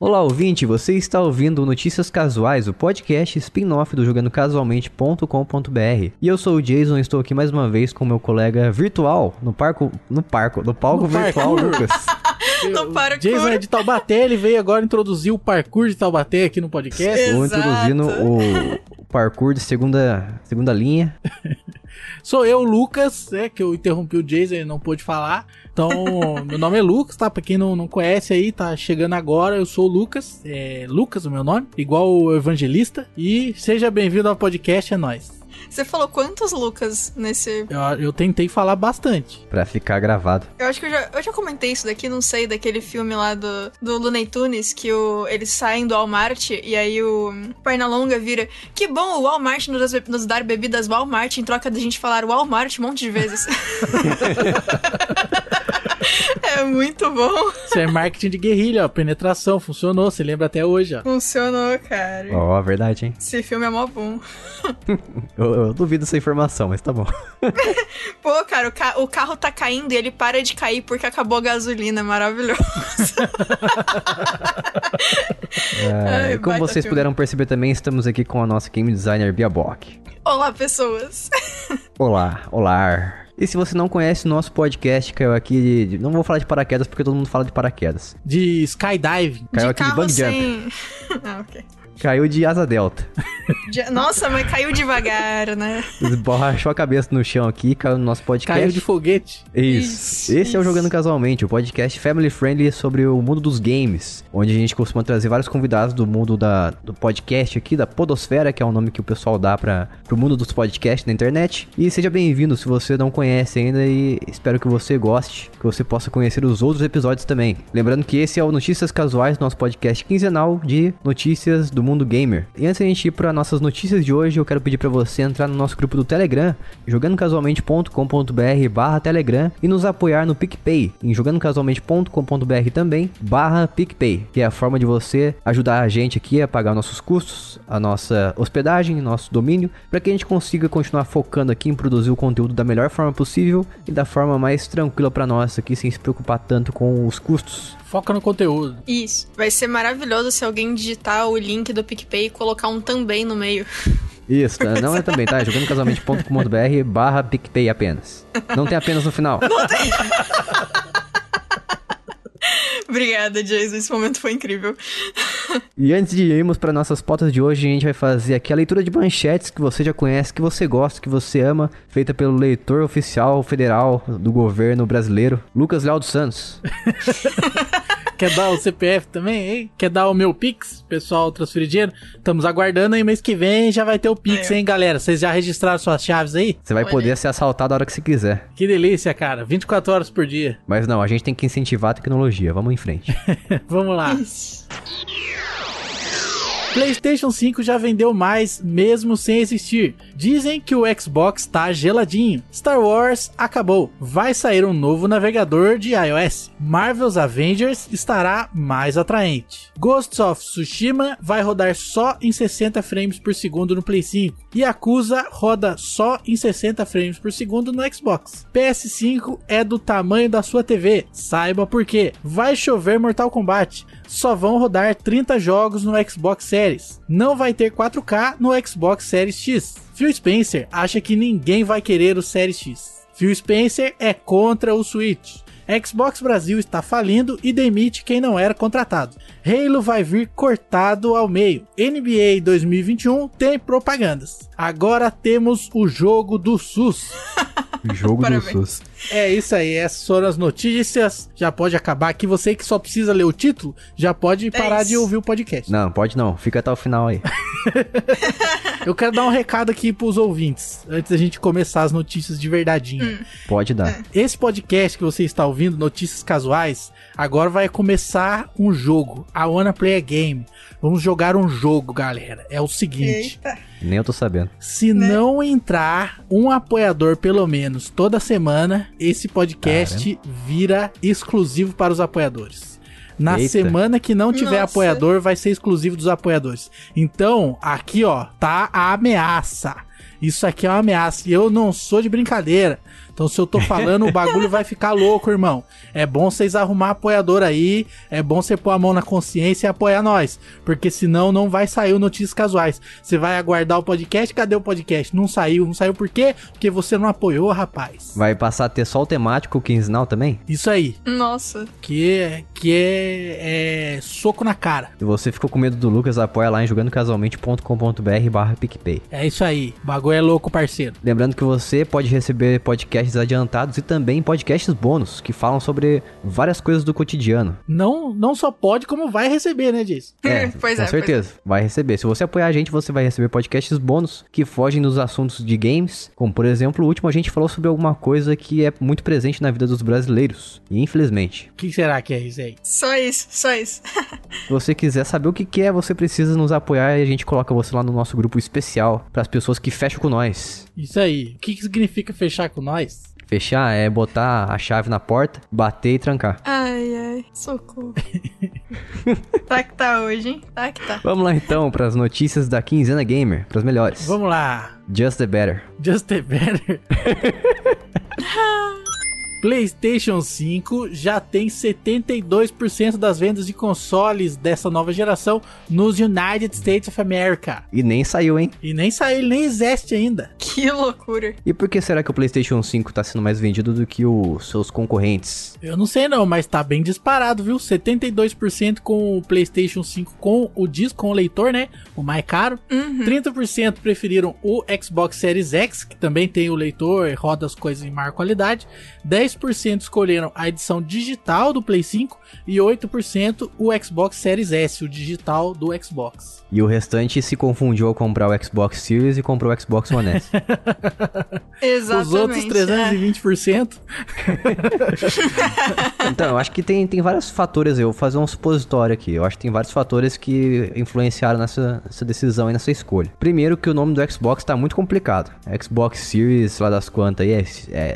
Olá, ouvinte! Você está ouvindo Notícias Casuais, o podcast spin-off do jogandocasualmente.com.br. E eu sou o Jason e estou aqui mais uma vez com meu colega virtual no parco. No parco, no palco no virtual, parkour. Lucas. no parkour. Jason é de Taubaté, ele veio agora introduzir o parkour de Taubaté aqui no podcast. Estou introduzindo o, parkour de segunda, segunda linha. Sou eu, Lucas, é, que eu interrompi o Jason, e não pôde falar. Então, meu nome é Lucas, tá? Pra quem não, não conhece aí, tá chegando agora, eu sou o Lucas, é Lucas é o meu nome, igual o evangelista. E seja bem-vindo ao podcast, é nóis. Você falou quantos, Lucas, nesse. Eu, eu tentei falar bastante. Pra ficar gravado. Eu acho que eu já, eu já comentei isso daqui, não sei, daquele filme lá do, do Looney Tunes, que o, eles saem do Walmart e aí o Pernalonga vira. Que bom o Walmart nos, nos dar bebidas Walmart em troca da gente falar Walmart um monte de vezes. É muito bom. Isso é marketing de guerrilha, ó. Penetração, funcionou. Você lembra até hoje, ó. Funcionou, cara. Ó, oh, verdade, hein? Esse filme é mó bom. eu, eu, duvido essa informação, mas tá bom. Pô, cara, o, ca o, carro tá caindo e ele para de cair porque acabou a gasolina. É maravilhoso. é, Ai, como vocês filme. puderam perceber também, estamos aqui com a nossa game designer Bia Bock. Olá, pessoas. olá, olá. E se você não conhece o nosso podcast, caiu aqui de, Não vou falar de paraquedas porque todo mundo fala de paraquedas. De skydiving. Caiu de aqui de bungee sem... ah, ok. Caiu de asa delta. Nossa, mas caiu devagar, né? Esborrachou a cabeça no chão aqui, caiu no nosso podcast. Caiu de foguete. Isso. isso Esse isso. é o Jogando Casualmente, o podcast family friendly sobre o mundo dos games, onde a gente costuma trazer vários convidados do mundo da, do podcast aqui, da Podosfera, que é o nome que o pessoal dá para pro mundo dos podcasts na internet. E seja bem-vindo se você não conhece ainda e espero que você goste, que você possa conhecer os outros episódios também. Lembrando que esse é o Notícias Casuais, nosso podcast quinzenal de notícias do Mundo Gamer. E antes de a gente ir para nossas notícias de hoje, eu quero pedir para você entrar no nosso grupo do Telegram, jogandocasualmente.com.br/barra Telegram e nos apoiar no PicPay, em jogandocasualmente.com.br também, barra PicPay, que é a forma de você ajudar a gente aqui a pagar nossos custos, a nossa hospedagem, nosso domínio, para que a gente consiga continuar focando aqui em produzir o conteúdo da melhor forma possível e da forma mais tranquila para nós aqui, sem se preocupar tanto com os custos. Foca no conteúdo. Isso. Vai ser maravilhoso se alguém digitar o link do PicPay e colocar um também no meio. Isso, né? não é também, tá? Jogando casualmente.com.br barra PicPay apenas. Não tem apenas no final. Não tem. Obrigada, Jason. Esse momento foi incrível. e antes de irmos para nossas pautas de hoje, a gente vai fazer aqui a leitura de manchetes que você já conhece, que você gosta, que você ama, feita pelo leitor oficial federal do governo brasileiro, Lucas Leal dos Santos. Quer dar o CPF também, hein? Quer dar o meu Pix, pessoal, transferir dinheiro? Estamos aguardando aí, mês que vem já vai ter o Pix, é. hein, galera? Vocês já registraram suas chaves aí? Você vai poder ser assaltado a hora que você quiser. Que delícia, cara. 24 horas por dia. Mas não, a gente tem que incentivar a tecnologia. Vamos em frente. Vamos lá. PlayStation 5 já vendeu mais, mesmo sem existir. Dizem que o Xbox tá geladinho. Star Wars acabou. Vai sair um novo navegador de iOS. Marvel's Avengers estará mais atraente. Ghosts of Tsushima vai rodar só em 60 frames por segundo no Play 5. E Acusa roda só em 60 frames por segundo no Xbox. PS5 é do tamanho da sua TV. Saiba por quê. Vai chover Mortal Kombat. Só vão rodar 30 jogos no Xbox Series. Não vai ter 4K no Xbox Series X. Phil Spencer acha que ninguém vai querer o Série X. Phil Spencer é contra o Switch. Xbox Brasil está falindo e demite quem não era contratado. Halo vai vir cortado ao meio. NBA 2021 tem propagandas. Agora temos o jogo do SUS. jogo Parabéns. do SUS. É isso aí, essas foram as notícias. Já pode acabar aqui. Você que só precisa ler o título, já pode é parar de ouvir o podcast. Não, pode não. Fica até o final aí. Eu quero dar um recado aqui pros ouvintes, antes da gente começar as notícias de verdade. Hum. Pode dar. É. Esse podcast que você está ouvindo, Notícias Casuais, agora vai começar um jogo. I wanna play a game. Vamos jogar um jogo, galera. É o seguinte. Eita. Nem eu tô sabendo. Se né? não entrar um apoiador, pelo menos, toda semana, esse podcast vira exclusivo para os apoiadores. Na Eita. semana que não tiver Nossa. apoiador, vai ser exclusivo dos apoiadores. Então, aqui, ó, tá a ameaça. Isso aqui é uma ameaça. E eu não sou de brincadeira. Então, se eu tô falando, o bagulho vai ficar louco, irmão. É bom vocês arrumar apoiador aí, é bom você pôr a mão na consciência e apoiar nós, porque senão não vai sair o Notícias Casuais. Você vai aguardar o podcast, cadê o podcast? Não saiu, não saiu por quê? Porque você não apoiou, rapaz. Vai passar a ter só o temático quinzenal também? Isso aí. Nossa. Que, é, que é, é soco na cara. E você ficou com medo do Lucas, apoia lá em jogandocasualmente.com.br barra PicPay. É isso aí, o bagulho é louco, parceiro. Lembrando que você pode receber podcast podcasts adiantados e também podcasts bônus, que falam sobre várias coisas do cotidiano. Não, não só pode, como vai receber, né, Jason? É, é, pois é, com é, certeza, pois vai receber. Se você apoiar a gente, você vai receber podcasts bônus que fogem dos assuntos de games, como por exemplo, o último a gente falou sobre alguma coisa que é muito presente na vida dos brasileiros, e infelizmente. O que será que é isso aí? Só isso, só isso. Se você quiser saber o que, é, você precisa nos apoiar e a gente coloca você lá no nosso grupo especial para as pessoas que fecham com nós. Isso aí. O que, que significa fechar com nós? Fechar é botar a chave na porta, bater e trancar. Ai, ai, socorro. tá que tá hoje, hein? Tá que tá. Vamos lá então para as notícias da quinzena gamer, para as melhores. Vamos lá. Just the better. Just the better. PlayStation 5 já tem 72% das vendas de consoles dessa nova geração nos United States of America. E nem saiu, hein? E nem saiu, ele nem existe ainda. Que loucura. E por que será que o PlayStation 5 tá sendo mais vendido do que os seus concorrentes? Eu não sei não, mas tá bem disparado, viu? 72% com o PlayStation 5 com o disco, com o leitor, né? O mais caro. Uhum. 30% preferiram o Xbox Series X, que também tem o leitor e roda as coisas em maior qualidade. 10 10% escolheram a edição digital do Play 5 e 8% o Xbox Series S, o digital do Xbox. E o restante se confundiu ao comprar o Xbox Series e comprou o Xbox One S. Exatamente. Os outros 320%. É. então, eu acho que tem, tem vários fatores. Eu vou fazer um supositório aqui. Eu acho que tem vários fatores que influenciaram nessa, nessa decisão e nessa escolha. Primeiro, que o nome do Xbox está muito complicado. Xbox Series, lá das quantas aí, é,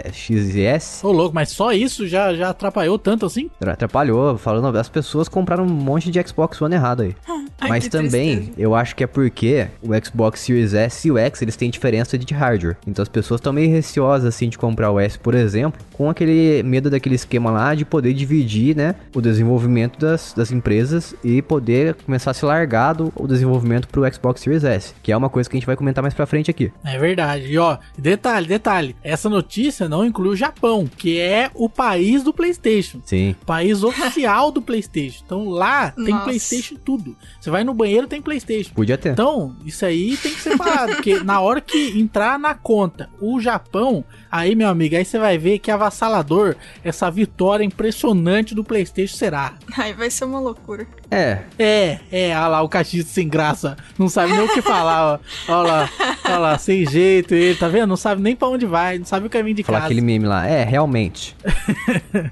é X e S. Ô, louco, mas só isso já, já atrapalhou tanto assim? Atrapalhou. Falando, as pessoas compraram um monte de Xbox One errado aí. Ah. Ai, Mas também, tristeza. eu acho que é porque o Xbox Series S e o X, eles têm diferença de hardware. Então as pessoas estão meio receosas, assim, de comprar o S, por exemplo, com aquele medo daquele esquema lá de poder dividir, né, o desenvolvimento das, das empresas e poder começar a ser largado o desenvolvimento pro Xbox Series S, que é uma coisa que a gente vai comentar mais pra frente aqui. É verdade. E ó, detalhe, detalhe, essa notícia não inclui o Japão, que é o país do PlayStation. Sim. País oficial do PlayStation. Então lá tem PlayStation tudo. Você você vai no banheiro, tem Playstation. Podia ter. Então, isso aí tem que ser parado, porque na hora que entrar na conta o Japão, Aí, meu amigo, aí você vai ver que avassalador essa vitória impressionante do PlayStation será. Aí vai ser uma loucura. É. É, é, olha lá, o cachista sem graça. Não sabe nem o que falar, ó. Olha lá, olha lá, sem jeito ele, tá vendo? Não sabe nem pra onde vai, não sabe o caminho de Falar casa. aquele meme lá. É, realmente.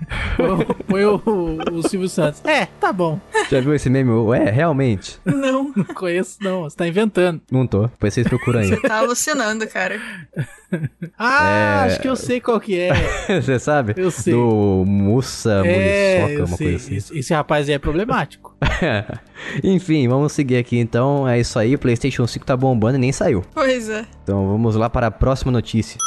Foi o, o, Silvio Santos. É, tá bom. Já viu esse meme? É, realmente. Não. Não conheço, não. Você tá inventando. Não tô. Depois vocês procuram aí. Você tá alucinando, cara. ah, é... acho que eu sei qual que é. Você sabe? Eu sei. Do Mussa é, Muriçoca, uma sei. coisa assim. Esse, esse rapaz aí é problemático. Enfim, vamos seguir aqui então. É isso aí, PlayStation 5 tá bombando e nem saiu. Pois é. Então vamos lá para a próxima notícia.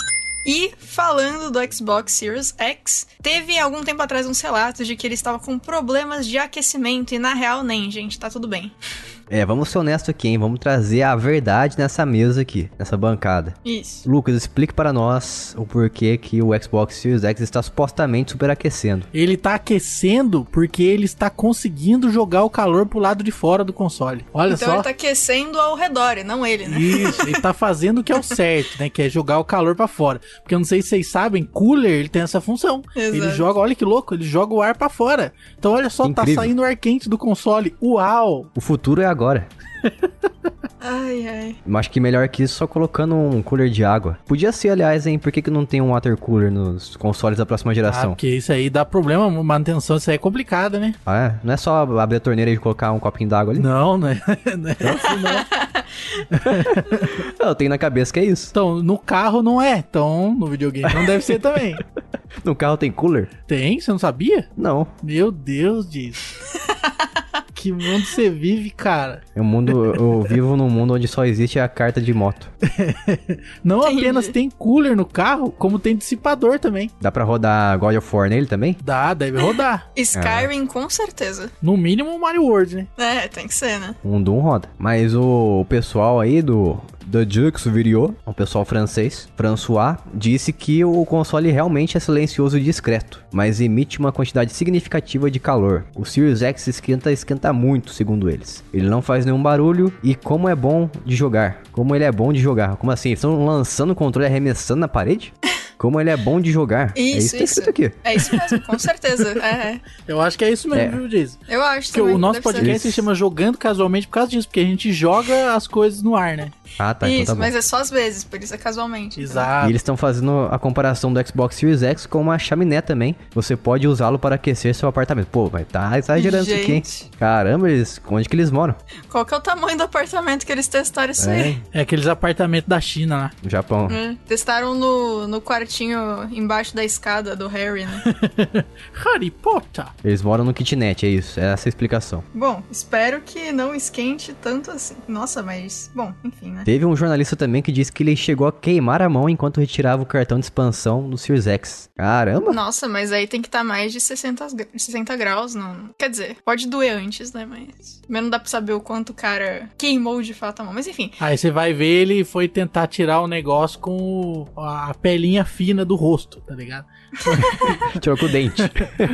E falando do Xbox Series X, teve algum tempo atrás uns relatos de que ele estava com problemas de aquecimento e na real nem, gente, tá tudo bem. É, vamos ser honestos aqui, hein? Vamos trazer a verdade nessa mesa aqui, nessa bancada. Isso. Lucas, explique para nós o porquê que o Xbox Series X está supostamente superaquecendo. Ele está aquecendo porque ele está conseguindo jogar o calor pro lado de fora do console. Olha então só. Então ele está aquecendo ao redor, não ele, né? Isso, ele está fazendo o que é o certo, né? Que é jogar o calor para fora. Porque eu não sei se vocês sabem, cooler, ele tem essa função. Exato. Ele joga, olha que louco, ele joga o ar para fora. Então olha só, tá Incrível. tá saindo o ar quente do console. Uau! O futuro é agora agora. ai, ai. Mas acho que melhor que isso, só colocando um cooler de água. Podia ser, aliás, hein? Por que, que não tem um water cooler nos consoles da próxima geração? Ah, que isso aí dá problema, manutenção, isso aí é complicado, né? Ah, é? Não é só abrir a torneira e colocar um copinho d'água ali? Não, né? não é assim, não. Eu tenho na cabeça que é isso. Então, no carro não é, então no videogame não deve ser também. no carro tem cooler? Tem, você não sabia? Não. Meu Deus disso. Que mundo você vive, cara? Eu, é mundo, eu vivo num mundo onde só existe a carta de moto. Não Entendi. apenas tem cooler no carro, como tem dissipador também. Dá pra rodar God of War nele também? Dá, deve rodar. Skyrim, ah. com certeza. No mínimo, Mario World, né? É, tem que ser, né? Um Doom roda. Mas o pessoal aí do The Jux virou, um pessoal francês, François, disse que o console realmente é silencioso e discreto, mas emite uma quantidade significativa de calor. O Series X esquenta esquenta muito, segundo eles. Ele não faz nenhum barulho e como é bom de jogar. Como ele é bom de jogar. Como assim? Eles estão lançando o controle arremessando na parede? como ele é bom de jogar. É isso, é isso. Que tá aqui. É isso mesmo, com certeza. É, é. Eu acho que é isso mesmo, é. viu, Diz? Eu acho porque também. o nosso podcast se chama Jogando Casualmente por causa disso, porque a gente joga as coisas no ar, né? Ah, tá. Isso, então tá mas é só às vezes, por isso é casualmente. Exato. E eles estão fazendo a comparação do Xbox Series X com uma chaminé também. Você pode usá-lo para aquecer seu apartamento. Pô, mas tá exagerando isso aqui, hein? Caramba, eles, onde que eles moram? Qual que é o tamanho do apartamento que eles testaram isso é. aí? É aqueles apartamentos da China lá. Né? No Japão. É, testaram no, no quartinho embaixo da escada do Harry, né? Harry Potter! Eles moram no kitnet, é isso. É essa a explicação. Bom, espero que não esquente tanto assim. Nossa, mas... Bom, enfim, né? né? Teve um jornalista também que disse que ele chegou a queimar a mão enquanto retirava o cartão de expansão do Series X. Caramba! Nossa, mas aí tem que estar tá mais de 60, 60 graus, não. Quer dizer, pode doer antes, né? Mas. mesmo não dá pra saber o quanto o cara queimou de fato a mão. Mas enfim. Aí você vai ver, ele foi tentar tirar o negócio com a pelinha fina do rosto, tá ligado? Tirou com o dente.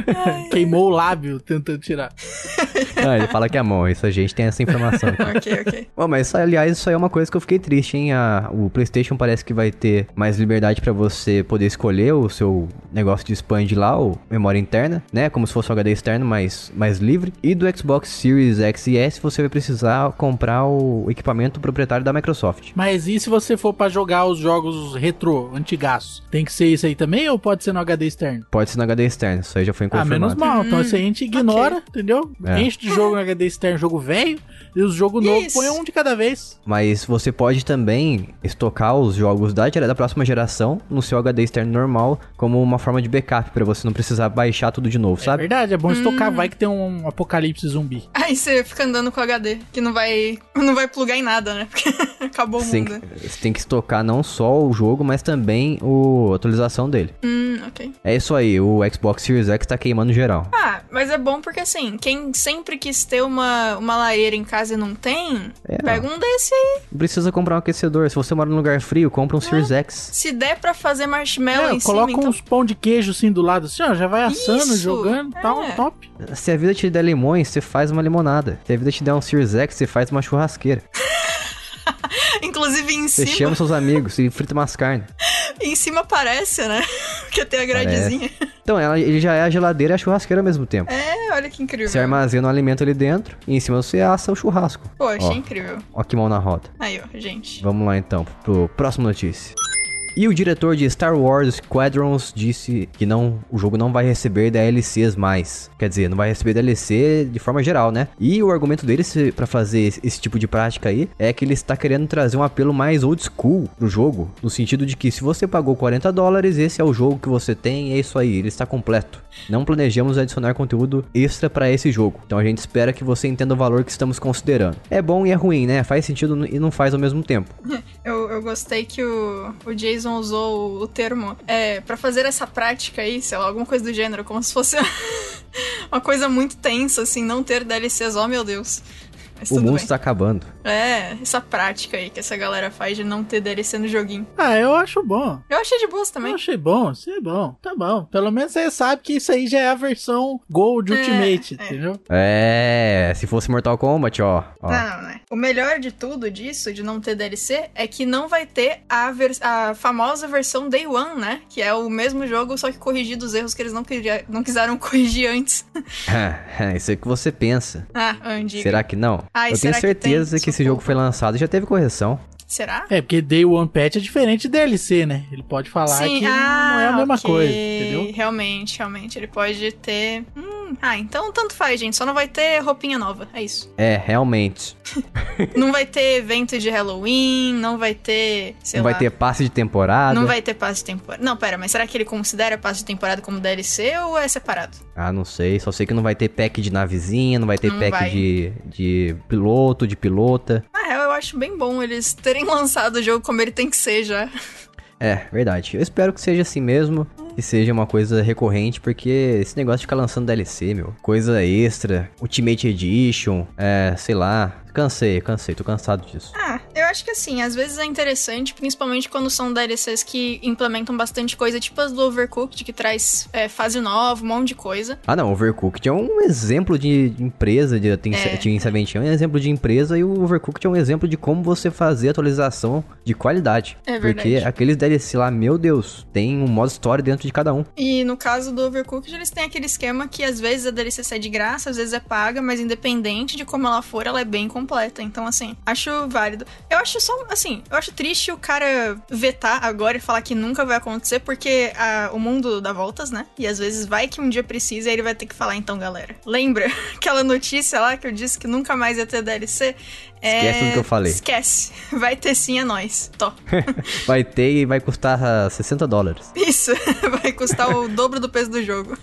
Queimou o lábio tentando tirar. ele fala que é a mão, isso a gente tem essa informação. ok, ok. Bom, mas aliás, isso aí é uma coisa que eu fiquei triste, hein? A, o PlayStation parece que vai ter mais liberdade para você poder escolher o seu negócio de expand lá, ou memória interna, né? Como se fosse um HD externo, mas mais livre. E do Xbox Series X e S você vai precisar comprar o equipamento proprietário da Microsoft. Mas e se você for para jogar os jogos retro antigaços? Tem que ser isso aí também ou pode ser no HD externo? Pode ser no HD externo, isso aí já foi ah, confirmado. Ah, menos mal. então isso aí a gente hum, ignora, okay. entendeu? É. Enche de jogo no HD externo, jogo velho, e os jogos novos põe um de cada vez. Mas você pode também estocar os jogos da, da próxima geração no seu HD externo normal como uma forma de backup, para você não precisar baixar tudo de novo, é sabe? É verdade, é bom hum. estocar, hum. vai que tem um apocalipse zumbi. Aí você fica andando com o HD, que não vai, não vai plugar em nada, né? Porque acabou o mundo. Você tem, que, você tem que estocar não só o jogo, mas também o, a atualização dele. Hum, ok. É isso aí, o Xbox Series X tá queimando geral. Ah, mas é bom porque assim, quem sempre quis ter uma, uma lareira em casa e não tem, é. pega um desse aí. Precisa comprar um aquecedor. Se você mora num lugar frio, compra um é. Series X. Se der pra fazer marshmallow é, em coloca cima, então uns pão de queijo assim do lado, assim, ó, já vai assando, isso. jogando, é. tá um é. top. Se a vida te der limões, você faz uma limonada. Se a vida te der um Series X, você faz uma churrasqueira. Inclusive em cima. Você chama seus amigos e frita umas carnes. em cima aparece, né? Porque tem a gradezinha. Parece. Então, ela, ele já é a geladeira e a churrasqueira ao mesmo tempo. É, olha que incrível. Você armazena o alimento ali dentro e em cima você assa o churrasco. Pô, achei ó, incrível. Ó que mão na roda. Aí, ó, gente. Vamos lá então pro próximo notícia. E o diretor de Star Wars Squadrons disse que não, o jogo não vai receber DLCs mais. Quer dizer, não vai receber DLC de forma geral, né? E o argumento deles para fazer esse tipo de prática aí é que ele está querendo trazer um apelo mais old school pro jogo, no sentido de que se você pagou 40 dólares, esse é o jogo que você tem, é isso aí, ele está completo. Não planejamos adicionar conteúdo extra para esse jogo. Então a gente espera que você entenda o valor que estamos considerando. É bom e é ruim, né? Faz sentido e não faz ao mesmo tempo. eu, eu gostei que o, o Jason Jason usou o termo é, para fazer essa prática aí, sei lá, alguma coisa do gênero, como se fosse uma coisa muito tensa, assim, não ter DLCs, oh meu Deus o mundo está acabando. É, essa prática aí que essa galera faz de não ter DLC no joguinho. Ah, eu acho bom. Eu achei de boas também. Eu achei bom, sim, é bom. Tá bom. Pelo menos você sabe que isso aí já é a versão Gold é, Ultimate, é. entendeu? É, se fosse Mortal Kombat, ó. ó. Não, não, é. O melhor de tudo disso, de não ter DLC, é que não vai ter a, a famosa versão Day One, né? Que é o mesmo jogo, só que corrigido os erros que eles não, não quiseram corrigir antes. É, isso é o que você pensa. Ah, Andy. Será que não? Ai, eu tenho certeza que, que esse jogo foi lançado e já teve correção. Será? É, porque Day One Patch é diferente de DLC, né? Ele pode falar Sim, que ah, não é a ah, mesma okay. coisa, entendeu? Realmente, realmente. Ele pode ter. Hum, ah, então tanto faz, gente. Só não vai ter roupinha nova. É isso. É, realmente. não vai ter evento de Halloween, não vai ter. não lá, vai ter passe de temporada. Não vai ter passe de temporada. Não, pera, mas será que ele considera passe de temporada como DLC ou é separado? Ah, não sei. Só sei que não vai ter pack de navezinha, não vai ter não pack vai. De, de piloto, de pilota. Ah, eu acho bem bom eles terem lançado o jogo como ele tem que ser já. É, verdade. Eu espero que seja assim mesmo. Hum, que seja uma coisa recorrente, porque esse negócio de ficar lançando DLC, meu, coisa extra, Ultimate Edition, é, sei lá, Cansei, cansei, tô cansado disso. Ah, eu acho que assim, às vezes é interessante, principalmente quando são DLCs que implementam bastante coisa, tipo as do Overcooked, que traz é, fase nova, um monte de coisa. Ah, não, Overcooked é um exemplo de empresa, de, tem é. Team é um exemplo de empresa e o Overcooked é um exemplo de como você fazer atualização de qualidade. É verdade. Porque aqueles DLC lá, meu Deus, tem um modo história dentro de cada um. E no caso do Overcooked, eles têm aquele esquema que às vezes a DLC sai de graça, às vezes é paga, mas independente de como ela for, ela é bem completa completa. Então, assim, acho válido. Eu acho só, assim, eu acho triste o cara vetar agora e falar que nunca vai acontecer, porque a, ah, o mundo dá voltas, né? E às vezes vai que um dia precisa e ele vai ter que falar, então, galera. Lembra aquela notícia lá que eu disse que nunca mais ia ter DLC? É, esquece é... o que eu falei. Esquece. Vai ter sim, é nós. Top. vai ter e vai custar 60 ah, dólares. Isso. Vai custar o dobro do peso do jogo.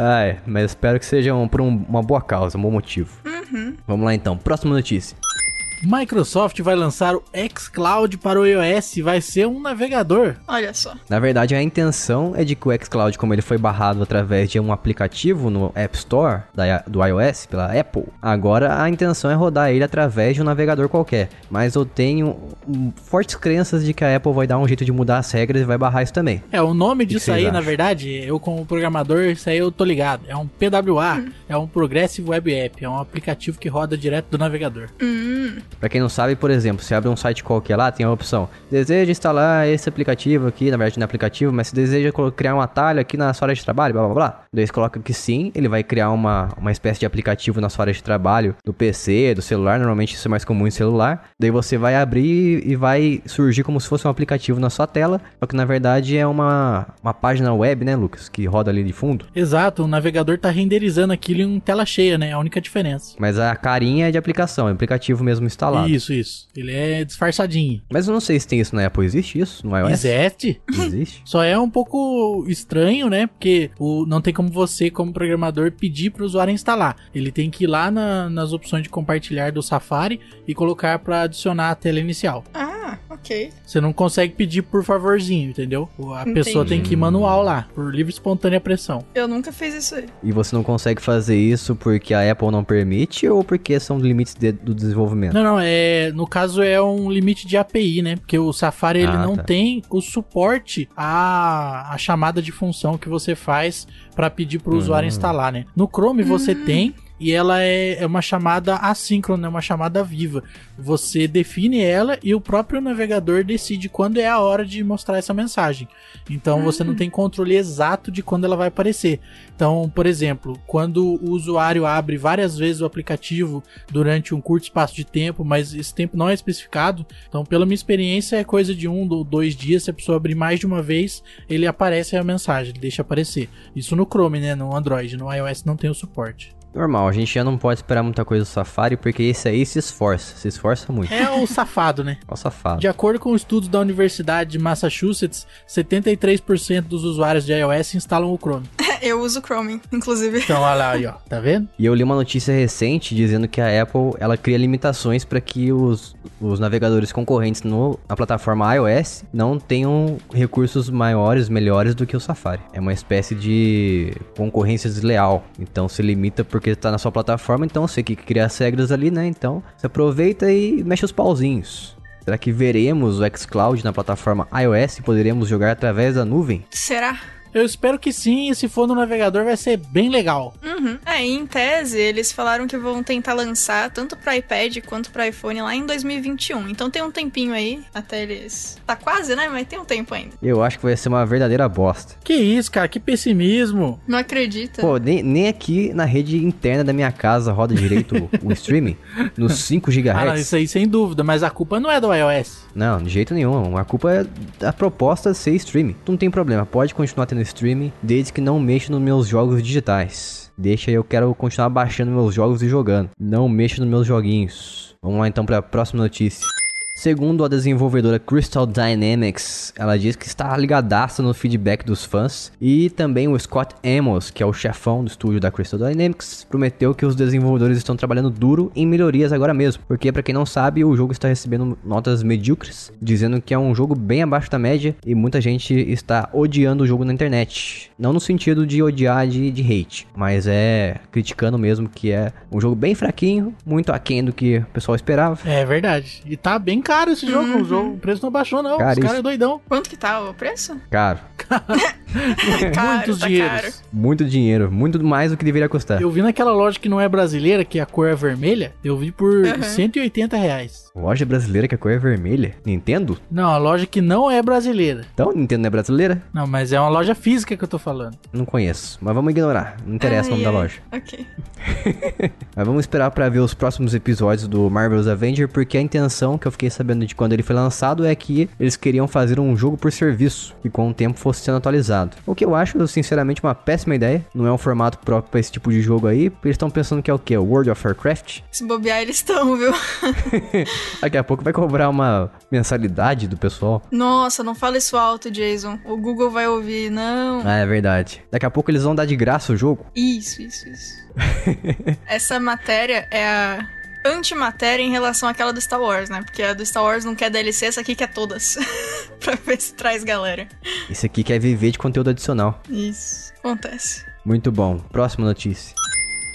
Ai, ah, é, mas espero que seja um, por um, uma boa causa, um bom motivo. Uhum. Vamos lá então, próxima notícia. Microsoft vai lançar o xCloud para o iOS e vai ser um navegador. Olha só. Na verdade, a intenção é de que o xCloud, como ele foi barrado através de um aplicativo no App Store da, do iOS, pela Apple, agora a intenção é rodar ele através de um navegador qualquer. Mas eu tenho hum, fortes crenças de que a Apple vai dar um jeito de mudar as regras e vai barrar isso também. É, o nome disso aí, acham? na verdade, eu como programador, isso aí eu tô ligado. É um PWA, hum. é um Progressive Web App, é um aplicativo que roda direto do navegador. Uhum. Para quem não sabe, por exemplo, você abre um site qualquer lá, tem a opção: deseja instalar esse aplicativo aqui, na verdade não é aplicativo, mas se deseja criar um atalho aqui na sua área de trabalho, blá blá blá. Daí você coloca que sim, ele vai criar uma, uma espécie de aplicativo na sua área de trabalho, do PC, do celular, normalmente isso é mais comum em celular. Daí você vai abrir e vai surgir como se fosse um aplicativo na sua tela, só que na verdade é uma, uma página web, né, Lucas, que roda ali de fundo. Exato, o navegador tá renderizando aquilo em tela cheia, né? É a única diferença. Mas a carinha é de aplicação, é aplicativo mesmo instalado. Isso, isso. Ele é disfarçadinho. Mas eu não sei se tem isso na Apple. Existe isso no iOS? Existe. Existe. Só é um pouco estranho, né? Porque o, não tem como você, como programador, pedir para o usuário instalar. Ele tem que ir lá na, nas opções de compartilhar do Safari e colocar para adicionar a tela inicial. Ah, ah, ok. Você não consegue pedir por favorzinho, entendeu? A Entendi. pessoa tem que ir manual lá, por livre e espontânea pressão. Eu nunca fiz isso aí. E você não consegue fazer isso porque a Apple não permite ou porque são limites de, do desenvolvimento? Não, não, é, no caso é um limite de API, né? Porque o Safari ah, ele não tá. tem o suporte à, à chamada de função que você faz para pedir para o usuário hum. instalar, né? No Chrome você hum. tem e ela é, é uma chamada assíncrona, é uma chamada viva. Você define ela e o próprio navegador decide quando é a hora de mostrar essa mensagem. Então uhum. você não hum. tem controle exato de quando ela vai aparecer. Então, por exemplo, quando o usuário abre várias vezes o aplicativo durante um curto espaço de tempo, mas esse tempo não é especificado, então, pela minha experiência, é coisa de um ou dois dias. Se a pessoa abrir mais de uma vez, ele aparece a mensagem, ele deixa aparecer. Isso no Chrome, né? No Android, no iOS não tem o suporte normal. A gente já não pode esperar muita coisa do Safari, porque esse aí se esforça, se esforça muito. É o safado, né? É o safado. De acordo com estudos da Universidade de Massachusetts, 73% dos usuários de iOS instalam o Chrome. É, eu uso o Chrome, inclusive. Então, olha lá aí, ó. Tá vendo? E eu li uma notícia recente dizendo que a Apple, ela cria limitações para que os, os navegadores concorrentes no, na plataforma iOS não tenham recursos maiores, melhores do que o Safari. É uma espécie de concorrência desleal. Então, se limita por porque tá na sua plataforma, então você que cria as regras ali, né? Então você aproveita e mexe os pauzinhos. Será que veremos o xCloud na plataforma iOS e poderemos jogar através da nuvem? Será? Eu espero que sim, e se for no navegador vai ser bem legal. Uhum. É, em tese, eles falaram que vão tentar lançar tanto para iPad quanto para iPhone lá em 2021. Então tem um tempinho aí até eles. Tá quase, né? Mas tem um tempo ainda. Eu acho que vai ser uma verdadeira bosta. Que isso, cara, que pessimismo. Não acredita. Pô, nem, nem aqui na rede interna da minha casa roda direito o, streaming nos 5 GHz. Ah, isso aí sem dúvida, mas a culpa não é do iOS. Não, de jeito nenhum. A culpa é a proposta ser streaming. Não tem problema, pode continuar tendo no streaming, desde que não mexa nos meus jogos digitais. Deixa aí, eu quero continuar baixando meus jogos e jogando. Não mexa nos meus joguinhos. Vamos lá então para a próxima notícia. Segundo a desenvolvedora Crystal Dynamics, ela diz que está ligadaça no feedback dos fãs e também o Scott Amos, que é o chefão do estúdio da Crystal Dynamics, prometeu que os desenvolvedores estão trabalhando duro em melhorias agora mesmo, porque para quem não sabe, o jogo está recebendo notas medíocres, dizendo que é um jogo bem abaixo da média e muita gente está odiando o jogo na internet. Não no sentido de odiar de, de hate, mas é criticando mesmo que é um jogo bem fraquinho, muito aquém do que o pessoal esperava. É verdade. E tá bem caro esse jogo. Uhum. O, jogo o preço não baixou, não. cara Os caras é doidão. Quanto que tá o preço? Caro. Tá caro, Muitos tá dinheiros. Caro. Muito dinheiro. Muito mais do que deveria custar. Eu vi naquela loja que não é brasileira, que a cor é vermelha. Eu vi por uhum. 180 reais. Loja brasileira que a cor é vermelha? Nintendo? Não, a loja que não é brasileira. Então, Nintendo não é brasileira? Não, mas é uma loja física que eu tô falando. Não conheço, mas vamos ignorar. Não interessa ai, o nome ai. da loja. Ok. mas vamos esperar para ver os próximos episódios do Marvel's Avenger, porque a intenção que eu fiquei sabendo de quando ele foi lançado é que eles queriam fazer um jogo por serviço e com o tempo fosse sendo atualizado. O que eu acho, sinceramente, uma péssima ideia. Não é um formato próprio para esse tipo de jogo aí. Eles estão pensando que é o quê? World of Warcraft? Se bobear, eles estão, viu? Daqui a pouco vai cobrar uma mensalidade do pessoal. Nossa, não fala isso alto, Jason. O Google vai ouvir, não. Ah, é verdade. Daqui a pouco eles vão dar de graça o jogo. Isso, isso, isso. Essa matéria é a antimatéria em relação àquela do Star Wars, né? Porque a do Star Wars não quer DLC, essa aqui quer todas. pra ver se traz galera. Isso aqui quer viver de conteúdo adicional. Isso, acontece. Muito bom. Próxima notícia.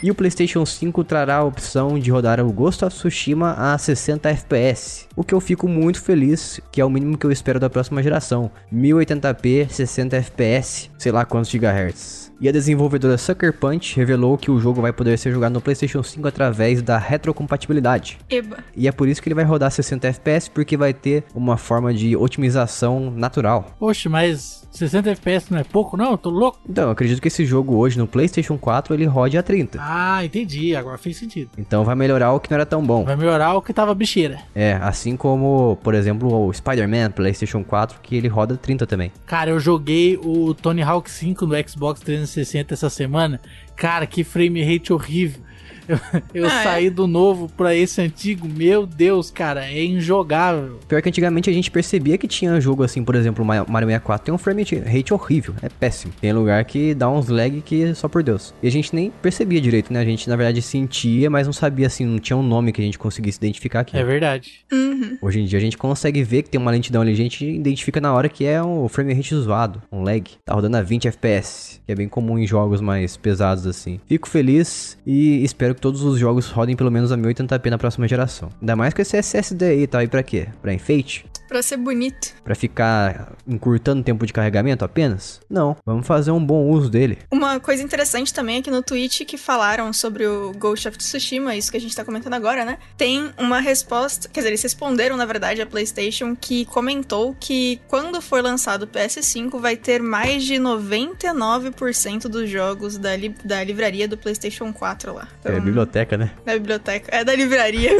E o PlayStation 5 trará a opção de rodar o Ghost of Tsushima a 60 FPS, o que eu fico muito feliz, que é o mínimo que eu espero da próxima geração. 1080p, 60 FPS, sei lá quantos GHz. E a desenvolvedora Sucker Punch revelou que o jogo vai poder ser jogado no PlayStation 5 através da retrocompatibilidade. Eba. E é por isso que ele vai rodar 60 FPS, porque vai ter uma forma de otimização natural. Poxa, mas 60 FPS não é pouco, não? Eu tô louco. Então, eu acredito que esse jogo hoje no PlayStation 4 ele rode a 30. Ah, entendi. Agora fez sentido. Então vai melhorar o que não era tão bom. Vai melhorar o que tava bicheira. É, assim como, por exemplo, o Spider-Man PlayStation 4, que ele roda 30 também. Cara, eu joguei o Tony Hawk 5 no Xbox 360. 360 essa semana, cara, que frame rate horrível. Eu, eu ah, é? saí é? do novo pra esse antigo, meu Deus, cara, é injogável. Pior que antigamente a gente percebia que tinha jogo assim, por exemplo, Mario 64 tem um frame rate horrível, é péssimo. Tem lugar que dá uns lag que é só por Deus. E a gente nem percebia direito, né? A gente, na verdade, sentia, mas não sabia assim, não tinha um nome que a gente conseguisse identificar aqui. É verdade. Uhum. Hoje em dia a gente consegue ver que tem uma lentidão ali, a gente identifica na hora que é um frame rate zoado, um lag. Tá rodando a 20 FPS, que é bem comum em jogos mais pesados assim. Fico feliz e espero espero que todos os jogos rodem pelo menos a 1080p na próxima geração. Ainda mais com esse SSD aí, tá aí pra quê? Pra enfeite? Pra ser bonito. Pra ficar encurtando o tempo de carregamento apenas? Não. Vamos fazer um bom uso dele. Uma coisa interessante também é que no tweet que falaram sobre o Ghost of Tsushima, isso que a gente tá comentando agora, né? Tem uma resposta. Quer dizer, eles responderam, na verdade, a PlayStation, que comentou que quando for lançado o PS5, vai ter mais de 99% dos jogos da, li da livraria do PlayStation 4 lá. É então, é biblioteca, né? Da biblioteca. É da livraria.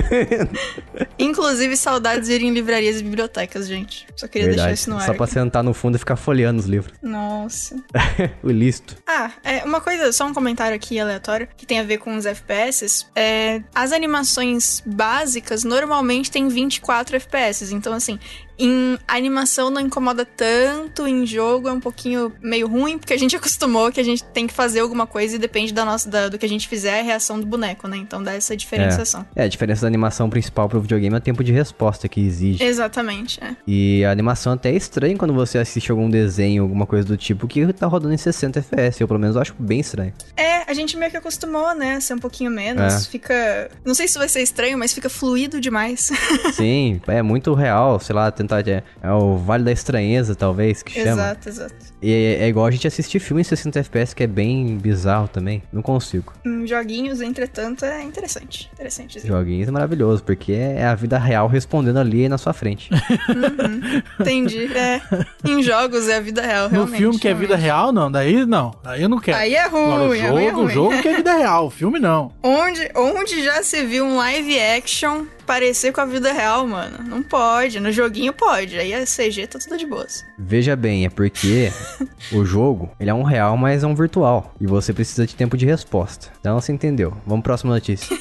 Inclusive, saudades de ir em livrarias e bibliotecas bibliotecas, gente. Só queria Verdade. deixar isso no ar. Só pra sentar no fundo e ficar folheando os livros. Nossa. o listo. Ah, é, uma coisa, só um comentário aqui aleatório, que tem a ver com os FPS. É, as animações básicas normalmente têm 24 FPS. Então, assim, em animação não incomoda tanto, em jogo é um pouquinho meio ruim, porque a gente acostumou que a gente tem que fazer alguma coisa e depende da nossa, da, do que a gente fizer, é a reação do boneco, né? Então dá essa diferenciação. É, é a diferença da animação principal pro videogame é o tempo de resposta que exige. Exatamente, é. E a animação até é estranha quando você assiste algum desenho, alguma coisa do tipo, que tá rodando em 60 FPS. Eu, pelo menos, acho bem estranho. É, a gente meio que acostumou, né? Ser um pouquinho menos. É. Fica. Não sei se vai ser estranho, mas fica fluido demais. Sim, é muito real, sei lá tentar. É, é o Vale da Estranheza, talvez, que chama. Exato, exato é, é igual a gente assistir filme em 60 FPS, que é bem bizarro também. Não consigo. Hum, joguinhos, entretanto, é interessante. Interessante. Joguinhos é maravilhoso, porque é a vida real respondendo ali na sua frente. uhum, entendi. É. Em jogos é a vida real, realmente. No filme que é vida real, não. Daí não. Daí eu não quero. Aí é ruim. Agora, é jogo, é ruim. O jogo que é vida real, o filme não. Onde, onde já se viu um live action parecer com a vida real, mano? Não pode. No joguinho pode. Aí a CG tá tudo de boas. Veja bem, é porque o jogo, ele é um real, mas é um virtual. E você precisa de tempo de resposta. Então você entendeu. Vamos próxima notícia.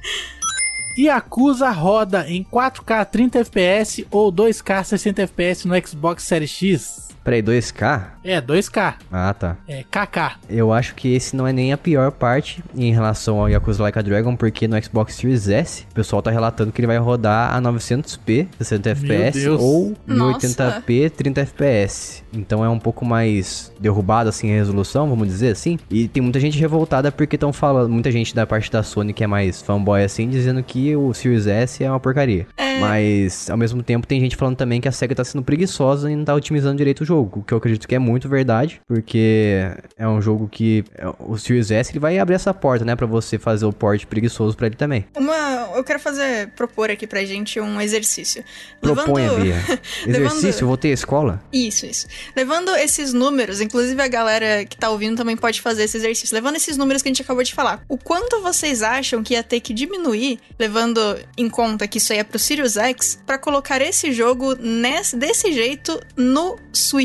Yakuza roda em 4K 30 FPS ou 2K 60 FPS no Xbox Series X. Peraí, 2K? É, 2K. Ah, tá. É, KK. Eu acho que esse não é nem a pior parte em relação ao Yakuza Like a Dragon, porque no Xbox Series S, o pessoal tá relatando que ele vai rodar a 900p, 60 FPS, ou 1080p, 30 FPS. Então é um pouco mais derrubado, assim, a resolução, vamos dizer assim. E tem muita gente revoltada porque estão falando, muita gente da parte da Sony que é mais fanboy, assim, dizendo que o Series S é uma porcaria. É. Mas, ao mesmo tempo, tem gente falando também que a SEGA tá sendo preguiçosa e não tá otimizando direito o jogo jogo, que eu acredito que é muito verdade, porque é um jogo que é, o Series S ele vai abrir essa porta, né, para você fazer o port preguiçoso para ele também. Uma, eu quero fazer propor aqui pra gente um exercício. Proponha, Levando... Bia. Exercício, Levando... voltei à escola? Isso, isso. Levando esses números, inclusive a galera que tá ouvindo também pode fazer esse exercício. Levando esses números que a gente acabou de falar, o quanto vocês acham que ia ter que diminuir, levando em conta que isso aí é pro Sirius X, para colocar esse jogo nesse, desse jeito no Switch?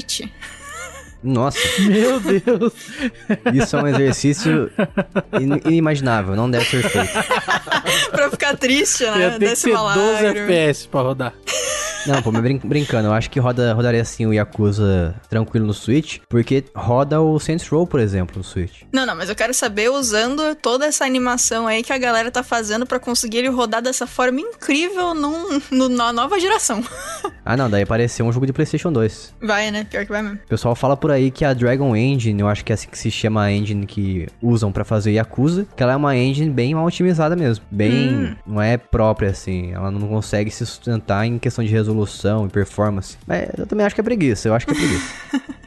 Nossa. Meu Deus. Isso é um exercício inimaginável, não deve ser feito. pra ficar triste, né? Eu tenho 12 FPS pra rodar. Não, pô, mas brin brincando, eu acho que roda, rodaria assim o Yakuza tranquilo no Switch, porque roda o Saints Row, por exemplo, no Switch. Não, não, mas eu quero saber usando toda essa animação aí que a galera tá fazendo para conseguir ele rodar dessa forma incrível num, no, na nova geração. ah, não, daí pareceu um jogo de PlayStation 2. Vai, né? Pior que vai mesmo. O pessoal fala por aí que a Dragon Engine, eu acho que é assim que se chama a engine que usam para fazer Yakuza, que ela é uma engine bem mal otimizada mesmo. Bem. Hum. Não é própria, assim. Ela não consegue se sustentar em questão de resolução resolução e performance. Mas eu também acho que é preguiça, eu acho que é preguiça.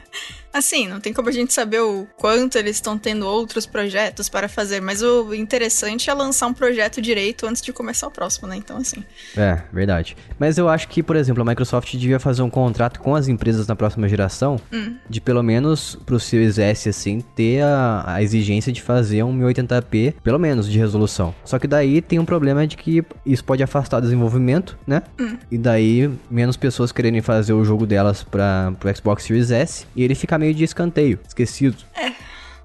Assim, não tem como a gente saber o quanto eles estão tendo outros projetos para fazer, mas o interessante é lançar um projeto direito antes de começar o próximo, né? Então, assim. É, verdade. Mas eu acho que, por exemplo, a Microsoft devia fazer um contrato com as empresas na próxima geração, hum. de pelo menos pro Series S, assim, ter a, a exigência de fazer um 1080p, pelo menos, de resolução. Só que daí tem um problema de que isso pode afastar o desenvolvimento, né? Hum. E daí menos pessoas quererem fazer o jogo delas para pro Xbox Series S e ele ficar meio de escanteio, esquecido. É.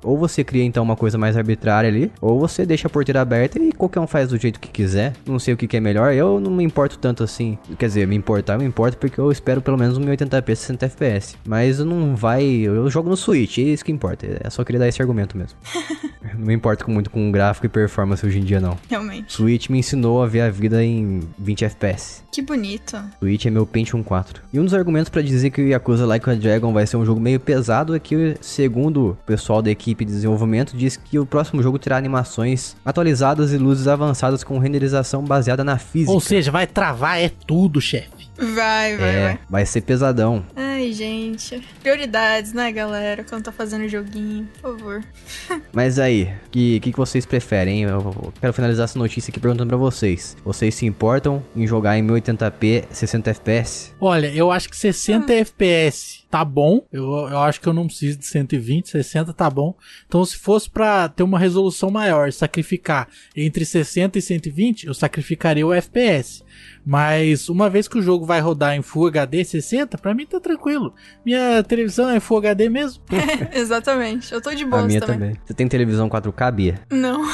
Ou você cria então uma coisa mais arbitrária ali, ou você deixa a porteira aberta e qualquer um faz do jeito que quiser. Não sei o que, que é melhor, eu não me importo tanto assim. Quer dizer, me importar, eu me importo porque eu espero pelo menos um 1080p 60 FPS. Mas não vai. Eu jogo no Switch, é isso que importa. É só querer dar esse argumento mesmo. não me importo muito com gráfico e performance hoje em dia, não. Realmente. Switch me ensinou a ver a vida em 20 FPS. Que bonito. Switch é meu Pentium 4. E um dos argumentos para dizer que o Yakuza Like a Dragon vai ser um jogo meio pesado é que, segundo o pessoal da equipe, equipe de desenvolvimento diz que o próximo jogo terá animações atualizadas e luzes avançadas com renderização baseada na física. Ou seja, vai travar é tudo, chefe. Vai, vai, é, vai. Vai ser pesadão. Ai, gente. Prioridades, né, galera? Quando tá fazendo joguinho, por favor. Mas aí, o que, que, vocês preferem? Eu, quero finalizar essa notícia aqui perguntando pra vocês. Vocês se importam em jogar em 1080p 60 FPS? Olha, eu acho que 60 hum. FPS tá bom. Eu, eu acho que eu não preciso de 120, 60 tá bom. Então, se fosse para ter uma resolução maior, sacrificar entre 60 e 120, eu sacrificaria o FPS. Mas uma vez que o jogo vai rodar em Full HD 60, para mim tá tranquilo. Minha televisão é Full HD mesmo. É, exatamente. Eu tô de boa também. também. Você tem televisão 4K, Bia? Não.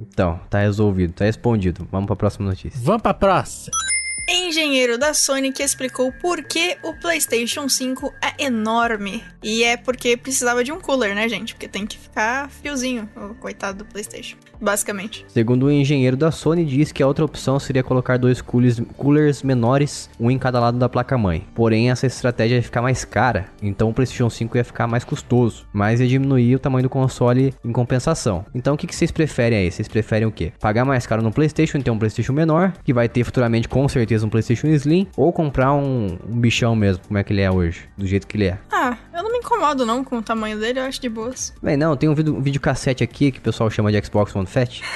Então, tá resolvido, tá respondido. Vamos pra próxima notícia. Vamos pra próxima engenheiro da Sony que explicou por que o PlayStation 5 é enorme. E é porque precisava de um cooler, né, gente? Porque tem que ficar friozinho, o coitado do PlayStation basicamente. Segundo o um engenheiro da Sony, diz que a outra opção seria colocar dois coolers, coolers menores, um em cada lado da placa-mãe. Porém, essa estratégia ia ficar mais cara, então o PlayStation 5 ia ficar mais custoso, mas ia diminuir o tamanho do console em compensação. Então, o que, que vocês preferem aí? Vocês preferem o quê? Pagar mais caro no PlayStation e então ter um PlayStation menor, que vai ter futuramente com certeza um PlayStation Slim, ou comprar um, um bichão mesmo, como é que ele é hoje, do jeito que ele é? Ah, incomodo não com o tamanho dele, eu acho de boas. Bem, não, tem um vídeo, videocassete aqui que o pessoal chama de Xbox One Fat.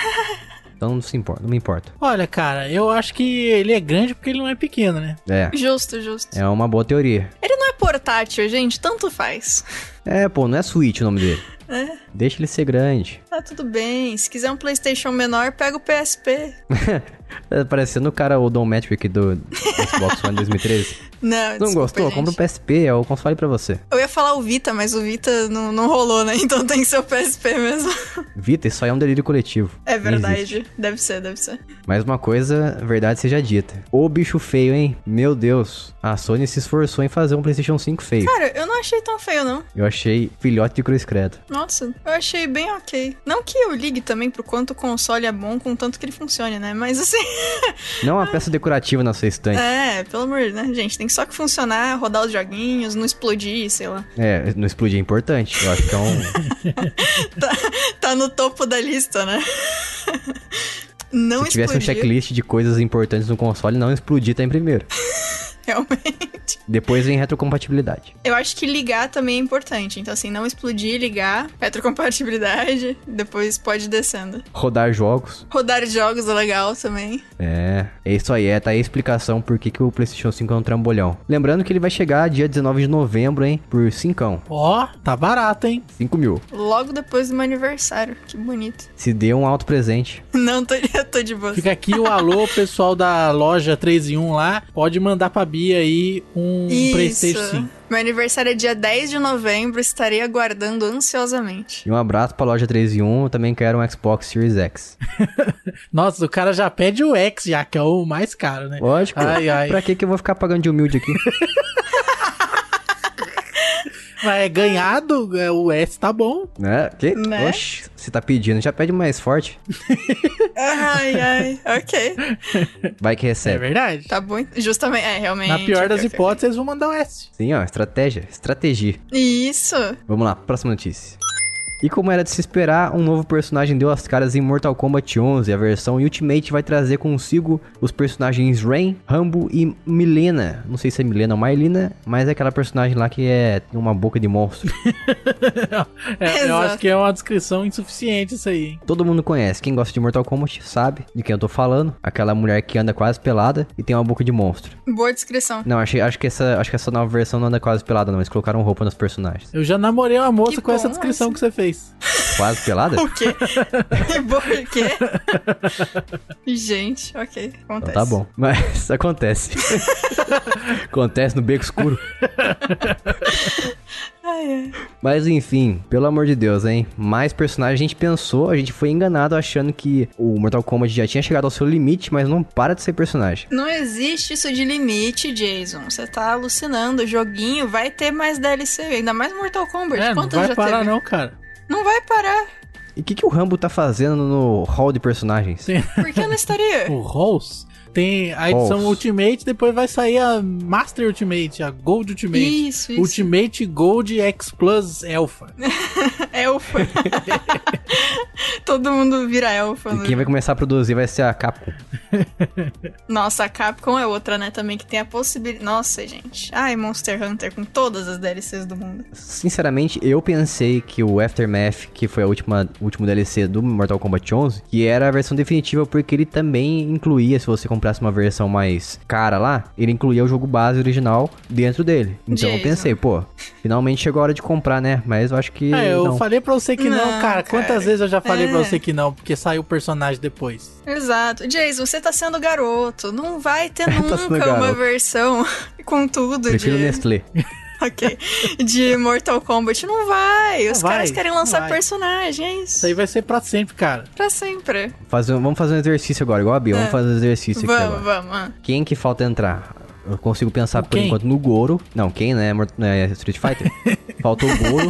Então não se importa, não me importa. Olha, cara, eu acho que ele é grande porque ele não é pequeno, né? É. Justo, justo. É uma boa teoria. Ele não é portátil, gente, tanto faz. É, pô, não é Switch o nome dele. É. Deixa ele ser grande. Tá tudo bem. Se quiser um PlayStation menor, pega o PSP. tá parecendo o cara, o Don Matrick do Xbox One 2013. Não, não desculpa, gostou? Compra um PSP, é o console pra você. Eu ia falar o Vita, mas o Vita não, não rolou, né? Então tem que ser o PSP mesmo. Vita, isso aí é um delírio coletivo. É verdade. Deve ser, deve ser. Mas uma coisa, verdade seja dita. Ô bicho feio, hein? Meu Deus. A Sony se esforçou em fazer um PlayStation 5 feio. Cara, eu não achei tão feio, não. Eu achei filhote de cruz credo. Nossa, eu achei bem ok. Não que eu ligue também pro quanto o console é bom, com tanto que ele funcione, né? Mas assim. não é uma peça decorativa na sua estante. É, pelo amor, né, gente? Tem tem só que funcionar, rodar os joguinhos, não explodir, sei lá. É, não explodir é importante. Eu acho que é um. tá, tá no topo da lista, né? não Se tivesse explodir. um checklist de coisas importantes no console, não explodir tá em primeiro. realmente. Depois vem retrocompatibilidade. Eu acho que ligar também é importante. Então, assim, não explodir, ligar, retrocompatibilidade, depois pode ir descendo. Rodar jogos. Rodar jogos é legal também. É, é isso aí. É, tá aí a explicação por que, que o PlayStation 5 é um trambolhão. Lembrando que ele vai chegar dia 19 de novembro, hein, por 5. Ó, oh, tá barato, hein? 5 mil. Logo depois do meu aniversário. Que bonito. Se dê um alto presente. não, tô, tô de boa. Fica aqui o alô, pessoal da loja 3 em 1 lá. Pode mandar pra sabia aí um Isso. PlayStation 5. Meu aniversário é dia 10 de novembro, estarei aguardando ansiosamente. E um abraço pra loja 3 e 1, eu também quero um Xbox Series X. Nossa, o cara já pede o X, já que é o mais caro, né? Lógico. Ai, ai. Pra que, que eu vou ficar pagando de humilde aqui? É ganhado, é, o S tá bom. Né? Que? Né? Oxe, você tá pedindo, já pede mais forte. ai, ai, ok. Vai que recebe. É verdade. Tá bom, justamente, é, realmente. Na pior das hipóteses, eles vão mandar o S. Sim, ó, estratégia, estratégia. Isso. Vamos lá, próxima notícia. E como era de se esperar, um novo personagem deu as caras em Mortal Kombat 11. A versão Ultimate vai trazer consigo os personagens Rain, Rambo e Milena. Não sei se é Milena ou Maelina, mas é aquela personagem lá que é uma boca de monstro. é, eu acho que é uma descrição insuficiente isso aí. Hein? Todo mundo conhece. Quem gosta de Mortal Kombat sabe de quem eu tô falando. Aquela mulher que anda quase pelada e tem uma boca de monstro. Boa descrição. Não, acho, acho, que, essa, acho que essa nova versão não anda quase pelada, não. Eles colocaram roupa nos personagens. Eu já namorei uma moça que com essa descrição assim. que você fez vocês. Quase pelada? o quê? Por quê? Gente, ok. Então acontece. Então tá bom. Mas acontece. acontece no beco escuro. Mas enfim, pelo amor de Deus, hein? Mais personagens a gente pensou, a gente foi enganado achando que o Mortal Kombat já tinha chegado ao seu limite, mas não para de ser personagem. Não existe isso de limite, Jason. Você tá alucinando. O joguinho vai ter mais DLC, ainda mais Mortal Kombat. É, não vai parar teve? não, cara. Não vai parar. E o que, que o Rambo tá fazendo no hall de personagens? Por que eu não estaria? o Halls? tem a edição Nossa. Ultimate, depois vai sair a Master Ultimate, a Gold Ultimate. Isso, isso. Ultimate Gold X Plus elfa Elfa. Todo mundo vira elfo. E né? quem vai começar a produzir vai ser a Capcom. Nossa, a Capcom é outra, né? Também que tem a possibilidade. Nossa, gente. Ai, Monster Hunter com todas as DLCs do mundo. Sinceramente, eu pensei que o Aftermath, que foi a última último DLC do Mortal Kombat 11, que era a versão definitiva, porque ele também incluía, se você comprasse uma versão mais cara lá, ele incluía o jogo base original dentro dele. Então Jason. eu pensei, pô, finalmente chegou a hora de comprar, né? Mas eu acho que. É, eu falei pra você que não, não cara. Quantas vezes eu já falei é. pra você que não, porque saiu o personagem depois. Exato. Jason, você tá sendo garoto. Não vai ter tá nunca uma versão com tudo Prefiro de... Nestlé. ok. De Mortal Kombat. Não vai. Os não caras vai, querem lançar personagens. É isso. aí vai ser pra sempre, cara. Pra sempre. Fazer, vamos fazer um exercício agora, igual a Bia. É. Vamos fazer um exercício vamos, aqui agora. Vamos, ah. Quem que falta entrar? Eu consigo pensar o por quem? enquanto no Goro. Não, quem, né? É é Street Fighter. Faltou o Goro.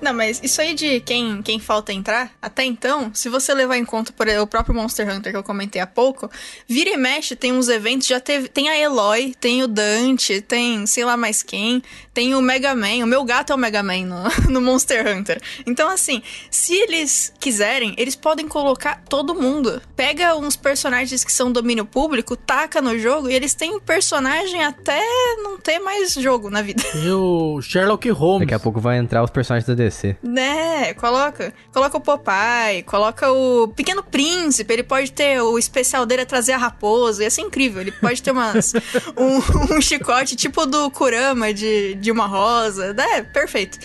Não, mas isso aí de quem, quem falta entrar, até então, se você levar em conta por o próprio Monster Hunter que eu comentei há pouco, vira e mexe tem uns eventos, já teve, tem a Eloy, tem o Dante, tem sei lá mais quem, tem o Mega Man, o meu gato é o Mega Man no, no Monster Hunter. Então assim, se eles quiserem, eles podem colocar todo mundo. Pega uns personagens que são domínio público, taca no jogo e eles têm um personagem até não ter mais jogo na vida. E o Sherlock Holmes. Daqui a pouco vai entrar os personagens da aparecer. Né, coloca. Coloca o Popeye, coloca o Pequeno Príncipe, ele pode ter o especial dele é trazer a raposa, ia ser incrível. Ele pode ter umas, um, um, chicote tipo do Kurama de, de uma rosa, né? Perfeito.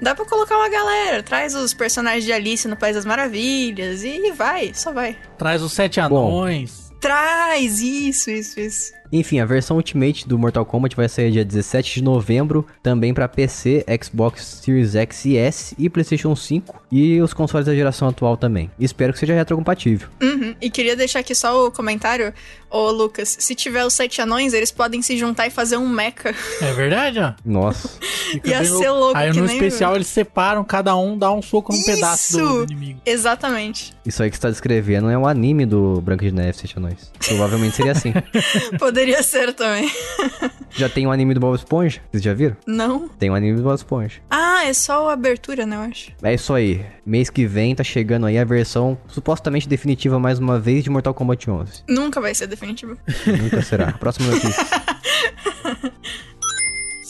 Dá pra colocar uma galera, traz os personagens de Alice no País das Maravilhas e vai, só vai. Traz os Sete Anões. Bom. Traz, isso, isso, isso. Enfim, a versão Ultimate do Mortal Kombat vai sair dia 17 de novembro, também para PC, Xbox Series X e S e PlayStation 5 e os consoles da geração atual também. Espero que seja retrocompatível. Uhum. E queria deixar aqui só o comentário, ô Lucas, se tiver os sete anões, eles podem se juntar e fazer um mecha. É verdade, ó. Nossa. Ia ser louco. Aí no especial eles separam, cada um dá um soco no Isso! pedaço do, do inimigo. Exatamente. Isso aí que você tá descrevendo é um anime do Branco de Neve, Sete Anões. Provavelmente seria assim. Poder Poderia ser também. já tem o um anime do Bob Esponja? Vocês já viram? Não. Tem o um anime do Bob Esponja. Ah, é só a abertura, né, eu acho. É isso aí. Mês que vem tá chegando aí a versão supostamente definitiva mais uma vez de Mortal Kombat 11. Nunca vai ser definitiva. Nunca será. Próximo notícia.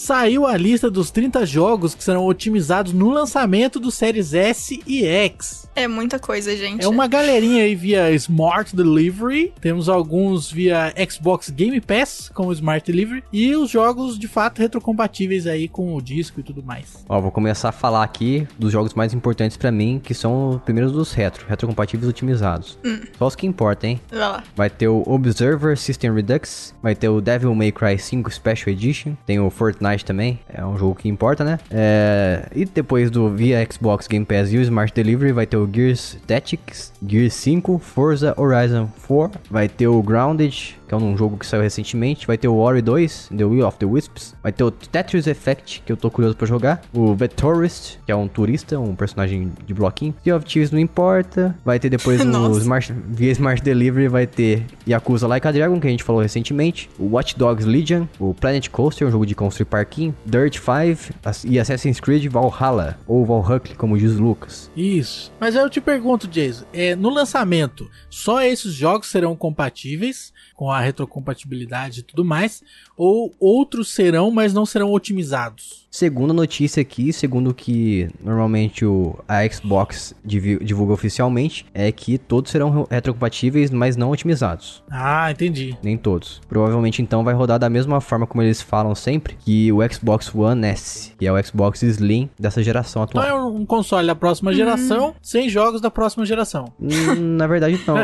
saiu a lista dos 30 jogos que serão otimizados no lançamento dos series S e X. É muita coisa, gente. É uma galerinha aí via Smart Delivery, temos alguns via Xbox Game Pass como Smart Delivery e os jogos de fato retrocompatíveis aí com o disco e tudo mais. Ó, vou começar a falar aqui dos jogos mais importantes para mim, que são primeiros dos retro, retrocompatíveis otimizados. Hum. Só os que importam, hein? Vai lá. Vai ter o Observer System Redux, vai ter o Devil May Cry 5 Special Edition, tem o Fortnite Fortnite também. É um jogo que importa, né? É... E depois do via Xbox Game Pass e o Smart Delivery, vai ter o Gears Tactics, Gears 5, Forza Horizon 4, vai ter o Grounded, que é um jogo que saiu recentemente. Vai ter o Ori 2, The Wheel of the Wisps. Vai ter o Tetris Effect, que eu tô curioso pra jogar. O The Tourist, que é um turista, um personagem de bloquinho. Sea of Thieves não importa. Vai ter depois o Smart, via Smart Delivery, vai ter Yakuza Like a Dragon, que a gente falou recentemente. O Watch Dogs Legion. O Planet Coaster, um jogo de construir parquinho. Dirt 5 e Assassin's Creed Valhalla. Ou Valhalla, como diz o Lucas. Isso. Mas eu te pergunto, Jason, é, no lançamento, só esses jogos serão compatíveis com a a retrocompatibilidade e tudo mais, ou outros serão, mas não serão otimizados. Segunda notícia aqui, segundo que normalmente o, a Xbox divulga oficialmente, é que todos serão retrocompatíveis, mas não otimizados. Ah, entendi. Nem todos. Provavelmente então vai rodar da mesma forma como eles falam sempre, que o Xbox One S, que é o Xbox Slim dessa geração então atual. Então é um console da próxima uhum. geração, hum. sem jogos da próxima geração. Hum, na verdade não.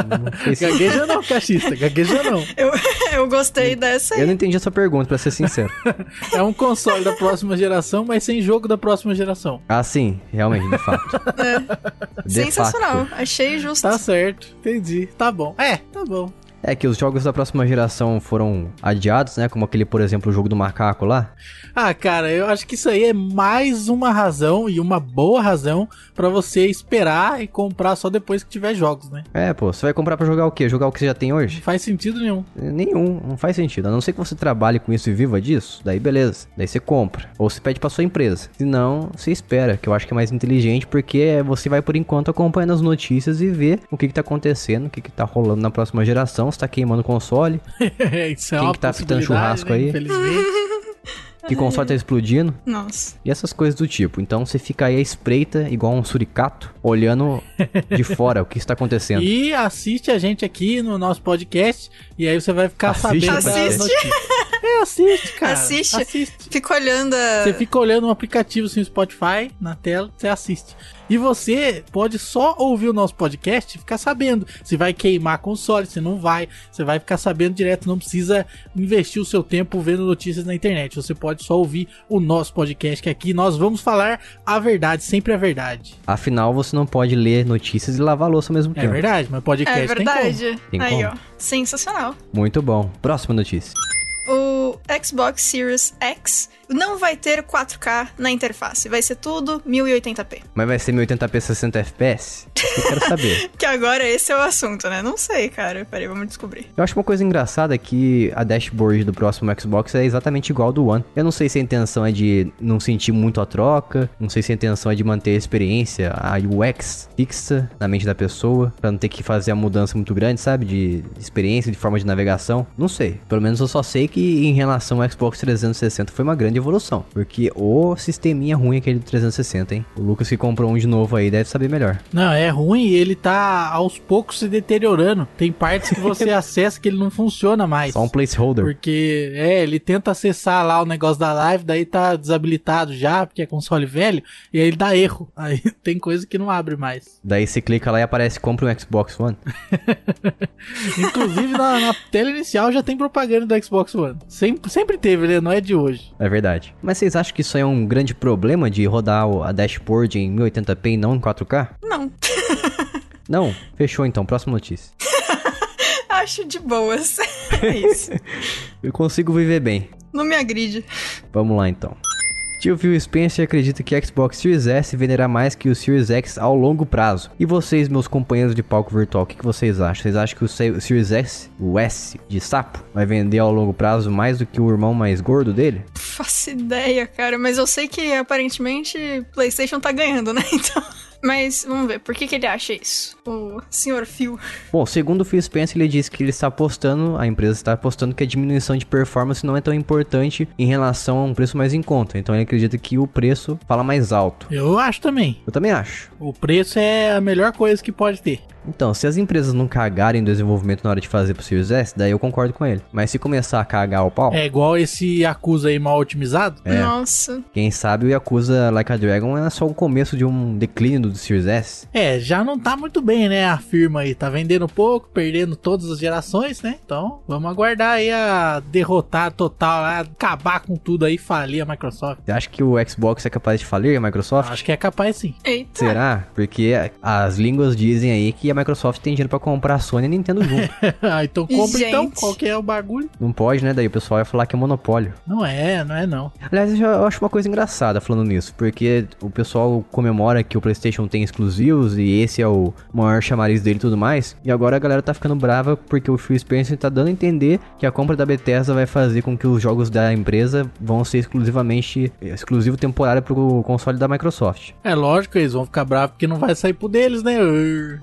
Gagueja não, cachista, gagueja não. Eu, eu gostei dessa aí. Eu não entendi a sua pergunta, pra ser sincero. é um console da próxima geração, mas sem jogo da próxima geração. Ah, sim, realmente, de fato. é. de Sensacional, achei justo. Tá certo, entendi. Tá bom. É, tá bom. É que os jogos da próxima geração foram adiados, né? Como aquele, por exemplo, o jogo do macaco lá. Ah, cara, eu acho que isso aí é mais uma razão e uma boa razão para você esperar e comprar só depois que tiver jogos, né? É, pô, você vai comprar para jogar o quê? Jogar o que você já tem hoje? Não faz sentido nenhum. Nenhum, não faz sentido. A não ser que você trabalhe com isso e viva disso, daí beleza. Daí você compra. Ou você pede pra sua empresa. Se não, você espera, que eu acho que é mais inteligente, porque você vai por enquanto acompanhando as notícias e ver o que, que tá acontecendo, o que, que tá rolando na próxima geração não tá queimando o console. Isso é Quem que tá fitando churrasco aí? Que console tá explodindo. Nossa. E essas coisas do tipo. Então você fica aí à espreita, igual um suricato, olhando de fora o que está acontecendo. E assiste a gente aqui no nosso podcast. E aí você vai ficar assiste sabendo das é, assiste, cara. Assiste. assiste. Fica olhando. A... Você fica olhando um aplicativo assim, Spotify na tela, você assiste. E você pode só ouvir o nosso podcast e ficar sabendo se vai queimar console, se não vai. Você vai ficar sabendo direto, não precisa investir o seu tempo vendo notícias na internet. Você pode só ouvir o nosso podcast, que aqui nós vamos falar a verdade, sempre a verdade. Afinal, você não pode ler notícias e lavar louça ao mesmo é tempo. É verdade, mas podcast é verdade. tem como. Aí, como. ó. Sensacional. Muito bom. Próxima notícia o Xbox Series X não vai ter 4K na interface. Vai ser tudo 1080p. Mas vai ser 1080p 60 FPS? Eu quero saber. que agora esse é o assunto, né? Não sei, cara. Peraí, vamos descobrir. Eu acho uma coisa engraçada é que a dashboard do próximo Xbox é exatamente igual ao do One. Eu não sei se a intenção é de não sentir muito a troca, não sei se a intenção é de manter a experiência, a UX fixa na mente da pessoa, pra não ter que fazer a mudança muito grande, sabe? De experiência, de forma de navegação. Não sei. Pelo menos eu só sei que que em relação ao Xbox 360 foi uma grande evolução. Porque o sisteminha ruim é aquele do 360, hein? O Lucas que comprou um de novo aí deve saber melhor. Não, é ruim e ele tá aos poucos se deteriorando. Tem partes que você acessa que ele não funciona mais. Só um placeholder. Porque, é, ele tenta acessar lá o negócio da live, daí tá desabilitado já, porque é console velho, e aí ele dá erro. Aí tem coisa que não abre mais. Daí você clica lá e aparece compra um Xbox One. Inclusive na, na tela inicial já tem propaganda do Xbox One. Sempre, sempre teve, né? Não é de hoje. É verdade. Mas vocês acham que isso é um grande problema de rodar a dashboard em 1080p e não em 4K? Não. não? Fechou então. Próxima notícia. Acho de boas. é isso. Eu consigo viver bem. Não me agride. Vamos lá então. Tio Phil Spencer acredita que Xbox Series S venderá mais que o Series X ao longo prazo. E vocês, meus companheiros de palco virtual, o que, que, vocês acham? Vocês acham que o Series X, o S de sapo, vai vender ao longo prazo mais do que o irmão mais gordo dele? Faço ideia, cara, mas eu sei que aparentemente PlayStation tá ganhando, né? Então. Mas vamos ver, por que, que ele acha isso? O senhor Phil. Bom, segundo o Phil Spencer, ele disse que ele está apostando, a empresa está apostando que a diminuição de performance não é tão importante em relação a um preço mais em conta. Então ele acredita que o preço fala mais alto. Eu acho também. Eu também acho. O preço é a melhor coisa que pode ter. Então, se as empresas não cagarem do desenvolvimento na hora de fazer pro Series S, daí eu concordo com ele. Mas se começar a cagar o pau. É igual esse Yakuza aí mal otimizado? É. Nossa. Quem sabe o Yakuza Like a Dragon é só o começo de um declínio do Series S. É, já não tá muito bem, né? A firma aí tá vendendo pouco, perdendo todas as gerações, né? Então, vamos aguardar aí a derrotar total, a acabar com tudo aí, falir a Microsoft. Você acha que o Xbox é capaz de falir a Microsoft? Acho que é capaz sim. Eita. Será? Porque as línguas dizem aí que a Microsoft tem dinheiro pra comprar a Sony e a Nintendo junto. ah, então compra então, qual que é o bagulho? Não pode, né? Daí o pessoal vai falar que é monopólio. Não é, não é não. Aliás, eu acho uma coisa engraçada falando nisso, porque o pessoal comemora que o PlayStation tem exclusivos e esse é o maior chamariz dele e tudo mais. E agora a galera tá ficando brava porque o Phil Spencer tá dando a entender que a compra da Bethesda vai fazer com que os jogos da empresa vão ser exclusivamente exclusivo temporário pro console da Microsoft. É lógico, eles vão ficar bravos porque não vai sair pro deles, né?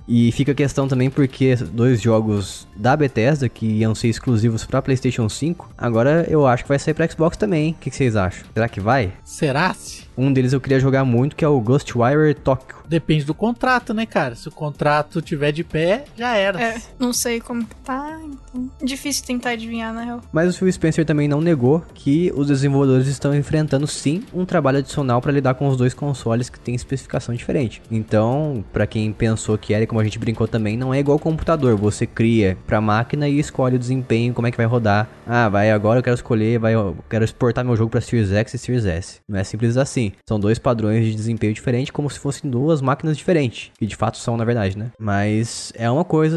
E fica a questão também porque dois jogos da Bethesda que iam ser exclusivos para PlayStation 5, agora eu acho que vai sair para Xbox também. O que, que, vocês acham? Será que vai? Será? -se? Um deles eu queria jogar muito, que é o Ghostwire Tokyo. Depende do contrato, né, cara? Se o contrato tiver de pé, já era. É, não sei como que tá, então. Difícil tentar adivinhar, na real. Mas o Phil Spencer também não negou que os desenvolvedores estão enfrentando sim um trabalho adicional para lidar com os dois consoles que têm especificação diferente. Então, para quem pensou que era, e como a gente brincou também, não é igual ao computador. Você cria pra máquina e escolhe o desempenho, como é que vai rodar. Ah, vai agora eu quero escolher, vai, eu quero exportar meu jogo para Series X e Series S. Não é simples assim assim, são dois padrões de desempenho diferentes, como se fossem duas máquinas diferentes. e de fato são, na verdade, né? Mas é uma coisa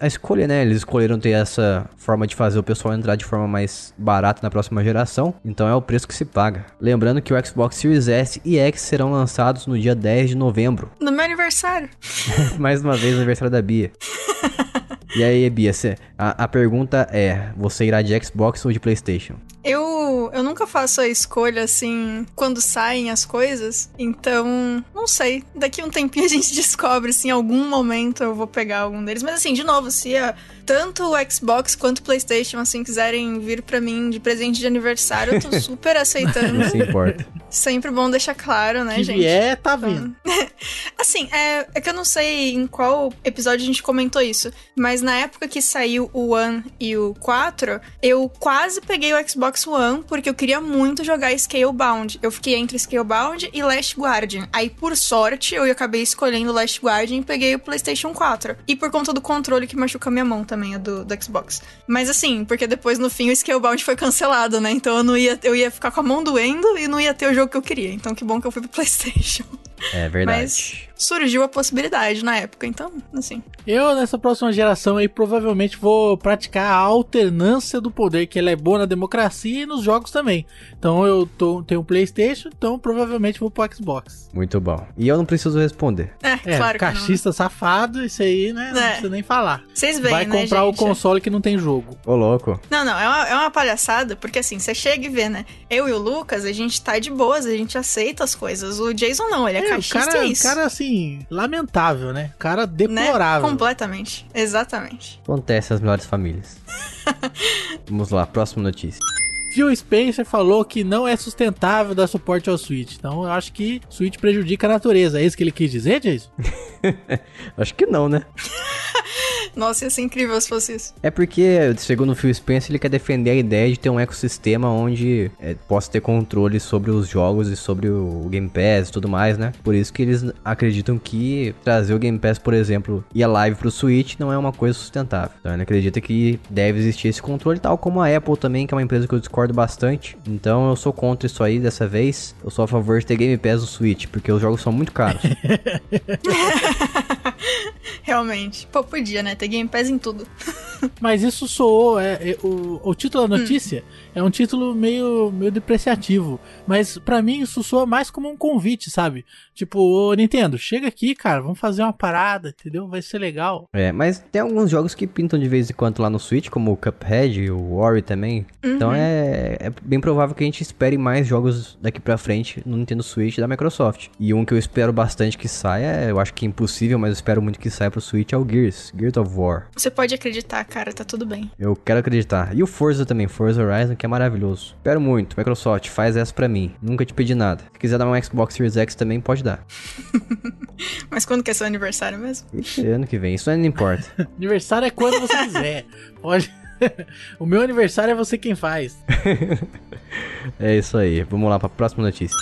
a escolher né? Eles escolheram ter essa forma de fazer o pessoal entrar de forma mais barata na próxima geração. Então é o preço que se paga. Lembrando que o Xbox Series S e X serão lançados no dia 10 de novembro. No meu aniversário. mais uma vez, aniversário da Bia. E aí, Bia, a, a pergunta é: você irá de Xbox ou de PlayStation? Eu, eu nunca faço a escolha assim quando saem as coisas. Então, não sei. Daqui um tempinho a gente descobre se em algum momento eu vou pegar algum deles. Mas assim, de novo, se a, tanto o Xbox quanto o PlayStation assim quiserem vir para mim de presente de aniversário, eu tô super aceitando. Não se importa. Sempre bom deixar claro, né, que gente? É, tá então, vindo. assim, é, é que eu não sei em qual episódio a gente comentou isso, mas na época que saiu o One e o 4, eu quase peguei o Xbox Xbox One, porque eu queria muito jogar Scalebound. Eu fiquei entre Scalebound e Last Guardian. Aí, por sorte, eu acabei escolhendo Last Guardian e peguei o PlayStation 4. E por conta do controle que machuca minha mão também, a do, do Xbox. Mas assim, porque depois no fim o Scalebound foi cancelado, né? Então eu não ia, eu ia ficar com a mão doendo e não ia ter o jogo que eu queria. Então que bom que eu fui pro PlayStation. É verdade. Mas surgiu a possibilidade na época. Então, assim. Eu, nessa próxima geração aí, provavelmente vou praticar a alternância do poder, que ela é boa na democracia e nos jogos também. Então, eu tô, tenho um PlayStation, então provavelmente vou pro Xbox. Muito bom. E eu não preciso responder. É, é claro. Né? Cachista safado, isso aí, né? É. Não precisa nem falar. Vocês veem, Vai né, comprar o console que não tem jogo. Ô, louco. Não, não, é uma, é uma palhaçada, porque assim, você chega e vê, né? Eu e o Lucas, a gente tá de boas, a gente aceita as coisas. O Jason não, ele é, é cachista cara, e é é isso. O cara, assim, assim, lamentável, né? Cara deplorável. Né? Completamente. Exatamente. Acontece às melhores famílias. Vamos lá, próxima notícia. Phil Spencer falou que não é sustentável dar suporte ao Switch. Então eu acho que Switch prejudica a natureza. É isso que ele quis dizer, Jason? acho que não, né? Nossa, ia ser incrível se fosse isso. É porque, segundo o Phil Spencer, ele quer defender a ideia de ter um ecossistema onde é, possa ter controle sobre os jogos e sobre o Game Pass e tudo mais, né? Por isso que eles acreditam que trazer o Game Pass, por exemplo, e a live pro Switch não é uma coisa sustentável. Então ele acredita que deve existir esse controle, tal como a Apple também, que é uma empresa que eu discordo bastante. Então eu sou contra isso aí dessa vez. Eu sou a favor de ter Game Pass no Switch, porque os jogos são muito caros. Realmente. Pô, podia, né? Tem Game Pass em tudo. Mas isso soou. É, é o, o título da notícia hum. É um título meio, meio depreciativo, mas para mim isso soa mais como um convite, sabe? Tipo, ô Nintendo, chega aqui, cara, vamos fazer uma parada, entendeu? Vai ser legal. É, mas tem alguns jogos que pintam de vez em quando lá no Switch, como o Cuphead e o Ori também. Então uhum. Então é, é bem provável que a gente espere mais jogos daqui pra frente no Nintendo Switch da Microsoft. E um que eu espero bastante que saia, eu acho que é impossível, mas eu espero muito que saia pro Switch, é o Gears, Gears of War. Você pode acreditar, cara, tá tudo bem. Eu quero acreditar. E o Forza também, Forza Horizon, que é é maravilhoso. Espero muito. Microsoft, faz essa pra mim. Nunca te pedi nada. Se quiser dar uma Xbox Series X também, pode dar. Mas quando que é seu aniversário mesmo? Ixi, ano que vem. Isso não importa. aniversário é quando você quiser. Pode. o meu aniversário é você quem faz. é isso aí. Vamos lá para próxima notícia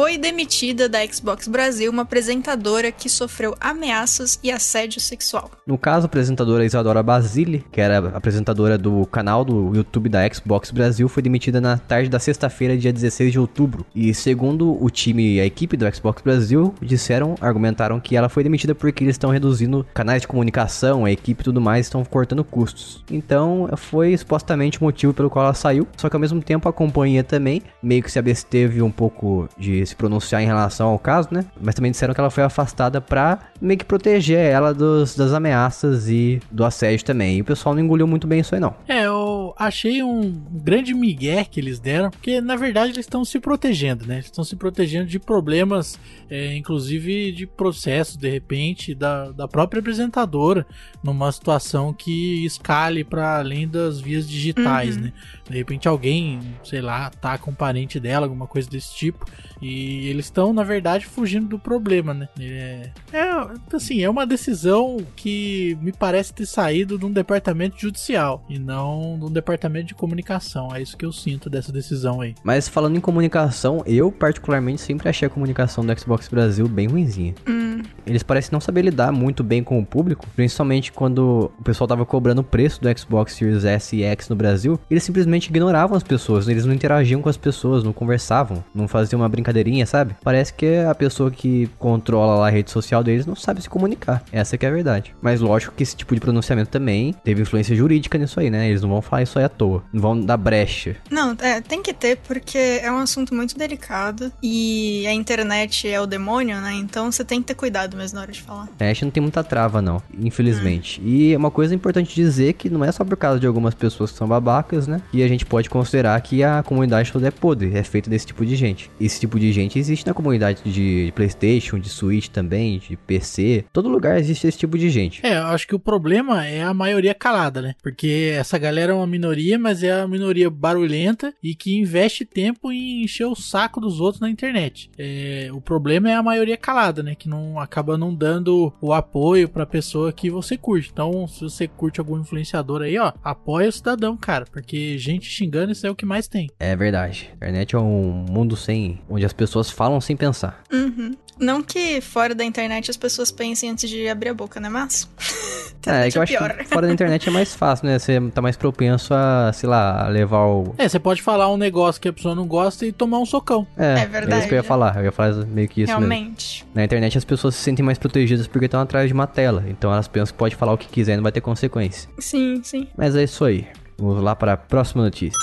foi demitida da Xbox Brasil uma apresentadora que sofreu ameaças e assédio sexual. No caso, a apresentadora Isadora Basile, que era apresentadora do canal do YouTube da Xbox Brasil, foi demitida na tarde da sexta-feira, dia 16 de outubro. E segundo o time e a equipe do Xbox Brasil, disseram, argumentaram que ela foi demitida porque eles estão reduzindo canais de comunicação, a equipe e tudo mais, estão cortando custos. Então, foi supostamente o motivo pelo qual ela saiu, só que ao mesmo tempo a companhia também meio que se absteve um pouco de se pronunciar em relação ao caso, né? Mas também disseram que ela foi afastada pra meio que proteger ela dos, das ameaças e do assédio também. E o pessoal não engoliu muito bem isso aí, não. É, eu achei um grande migué que eles deram, porque na verdade eles estão se protegendo, né? Eles estão se protegendo de problemas, é, inclusive de processo, de repente, da, da própria apresentadora, numa situação que escale para além das vias digitais, uhum. né? De repente alguém, sei lá, tá com um parente dela, alguma coisa desse tipo, e e eles estão, na verdade, fugindo do problema, né? É, é, assim, é uma decisão que me parece ter saído de um departamento judicial e não de um departamento de comunicação. É isso que eu sinto dessa decisão aí. Mas falando em comunicação, eu particularmente sempre achei a comunicação do Xbox Brasil bem ruimzinha. Hum. Eles parecem não saber lidar muito bem com o público, principalmente quando o pessoal tava cobrando o preço do Xbox Series S e X no Brasil. Eles simplesmente ignoravam as pessoas, né? eles não interagiam com as pessoas, não conversavam, não faziam uma brincadeira sabe? Parece que a pessoa que controla lá a rede social deles não sabe se comunicar. Essa que é a verdade. Mas lógico que esse tipo de pronunciamento também teve influência jurídica nisso aí, né? Eles não vão falar isso aí à toa. Não vão dar brecha. Não, é, tem que ter, porque é um assunto muito delicado. E a internet é o demônio, né? Então você tem que ter cuidado mesmo na hora de falar. É, a gente não tem muita trava, não. Infelizmente. Hum. E é uma coisa importante dizer que não é só por causa de algumas pessoas que são babacas, né? E a gente pode considerar que a comunidade toda é podre. É feita desse tipo de gente. Esse tipo de gente existe na comunidade de PlayStation, de Switch também, de PC. Todo lugar existe esse tipo de gente. É, eu acho que o problema é a maioria calada, né? Porque essa galera é uma minoria, mas é a minoria barulhenta e que investe tempo em encher o saco dos outros na internet. É, o problema é a maioria calada, né? Que não acaba não dando o apoio pra pessoa que você curte. Então, se você curte algum influenciador aí, ó, apoia o cidadão, cara. Porque gente xingando, isso é o que mais tem. É verdade. A internet é um mundo sem. onde as pessoas falam sem pensar. Uhum. Não que fora da internet as pessoas pensem antes de abrir a boca, né, mas? Tá é, é que eu acho pior. que fora da internet é mais fácil, né? Você tá mais propenso a, sei lá, levar o... É, você pode falar um negócio que a pessoa não gosta e tomar um socão. É, é verdade. É isso que eu ia falar. Eu ia falar meio que isso Realmente. Mesmo. Na internet as pessoas se sentem mais protegidas porque estão atrás de uma tela. Então elas pensam que pode falar o que quiser e não vai ter consequência. Sim, sim. Mas é isso aí. Vamos lá para a próxima notícia.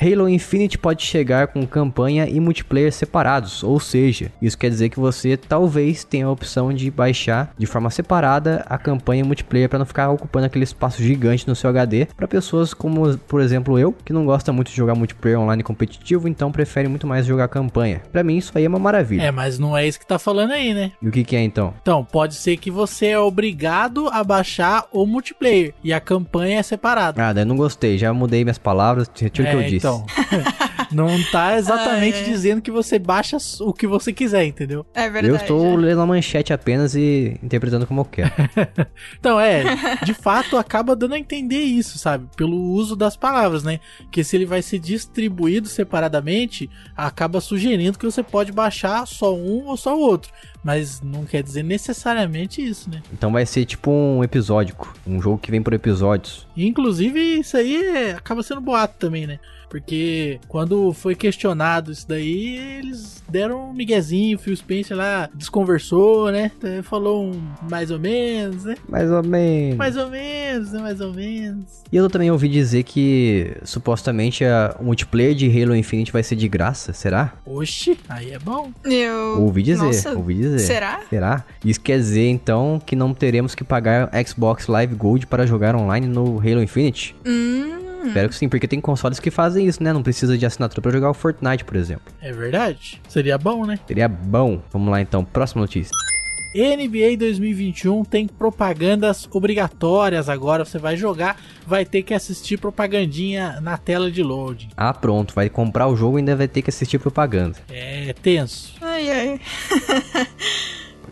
Halo Infinite pode chegar com campanha e multiplayer separados, ou seja, isso quer dizer que você talvez tenha a opção de baixar de forma separada a campanha multiplayer para não ficar ocupando aquele espaço gigante no seu HD para pessoas como, por exemplo, eu, que não gosta muito de jogar multiplayer online competitivo, então prefere muito mais jogar campanha. Para mim isso aí é uma maravilha. É, mas não é isso que tá falando aí, né? E o que, que é então? Então, pode ser que você é obrigado a baixar o multiplayer e a campanha é separada. Ah, daí não gostei, já mudei minhas palavras, retiro o é, que eu é, disse então. não tá exatamente dizendo que você baixa o que você quiser, entendeu? É verdade. Eu estou é. lendo a manchete apenas e interpretando como eu quero. então, é, de fato acaba dando a entender isso, sabe? Pelo uso das palavras, né? Que se ele vai ser distribuído separadamente, acaba sugerindo que você pode baixar só um ou só o outro. Mas não quer dizer necessariamente isso, né? Então vai ser tipo um episódico, um jogo que vem por episódios. Inclusive, isso aí é, acaba sendo boato também, né? Porque quando foi questionado isso daí, eles deram um miguezinho, o Phil Spencer lá desconversou, né? Falou um mais ou menos, né? Mais ou menos. Mais ou menos, né? Mais ou menos. E eu também ouvi dizer que supostamente a, o multiplayer de Halo Infinite vai ser de graça, será? Oxi, aí é bom. Eu. Ouvi dizer, Nossa. ouvi dizer. Será? Será? Isso quer dizer então que não teremos que pagar Xbox Live Gold para jogar online no Halo Infinite? Hum. Uhum. Espero que sim, porque tem consoles que fazem isso, né? Não precisa de assinatura para jogar o Fortnite, por exemplo. É verdade. Seria bom, né? Seria bom. Vamos lá então, próxima notícia. NBA 2021 tem propagandas obrigatórias agora. Você vai jogar, vai ter que assistir propagandinha na tela de loading. Ah, pronto, vai comprar o jogo e ainda vai ter que assistir propaganda. É tenso. Ai, ai.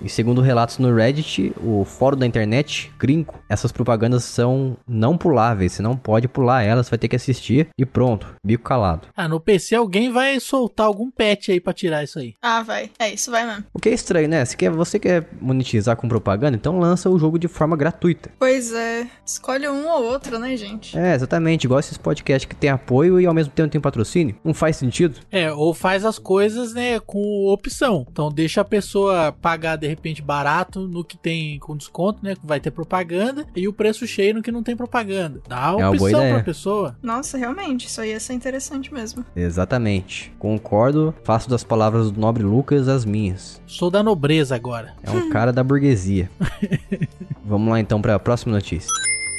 E segundo relatos no Reddit, o fórum da internet, Grinco, essas propagandas são não puláveis. Você não pode pular elas, vai ter que assistir e pronto, bico calado. Ah, no PC alguém vai soltar algum patch aí pra tirar isso aí. Ah, vai. É, isso vai mesmo. O que é estranho, né? Se quer, você quer monetizar com propaganda, então lança o jogo de forma gratuita. Pois é. Escolhe um ou outro, né, gente? É, exatamente. Igual esses podcasts que tem apoio e ao mesmo tempo tem patrocínio. Não faz sentido. É, ou faz as coisas, né, com opção. Então deixa a pessoa pagar de repente barato no que tem com desconto, né? Vai ter propaganda e o preço cheio no que não tem propaganda. Dá é uma é opção pra pessoa. Nossa, realmente, isso aí ia ser interessante mesmo. Exatamente. Concordo, faço das palavras do nobre Lucas as minhas. Sou da nobreza agora. É um cara da burguesia. Vamos lá então para a próxima notícia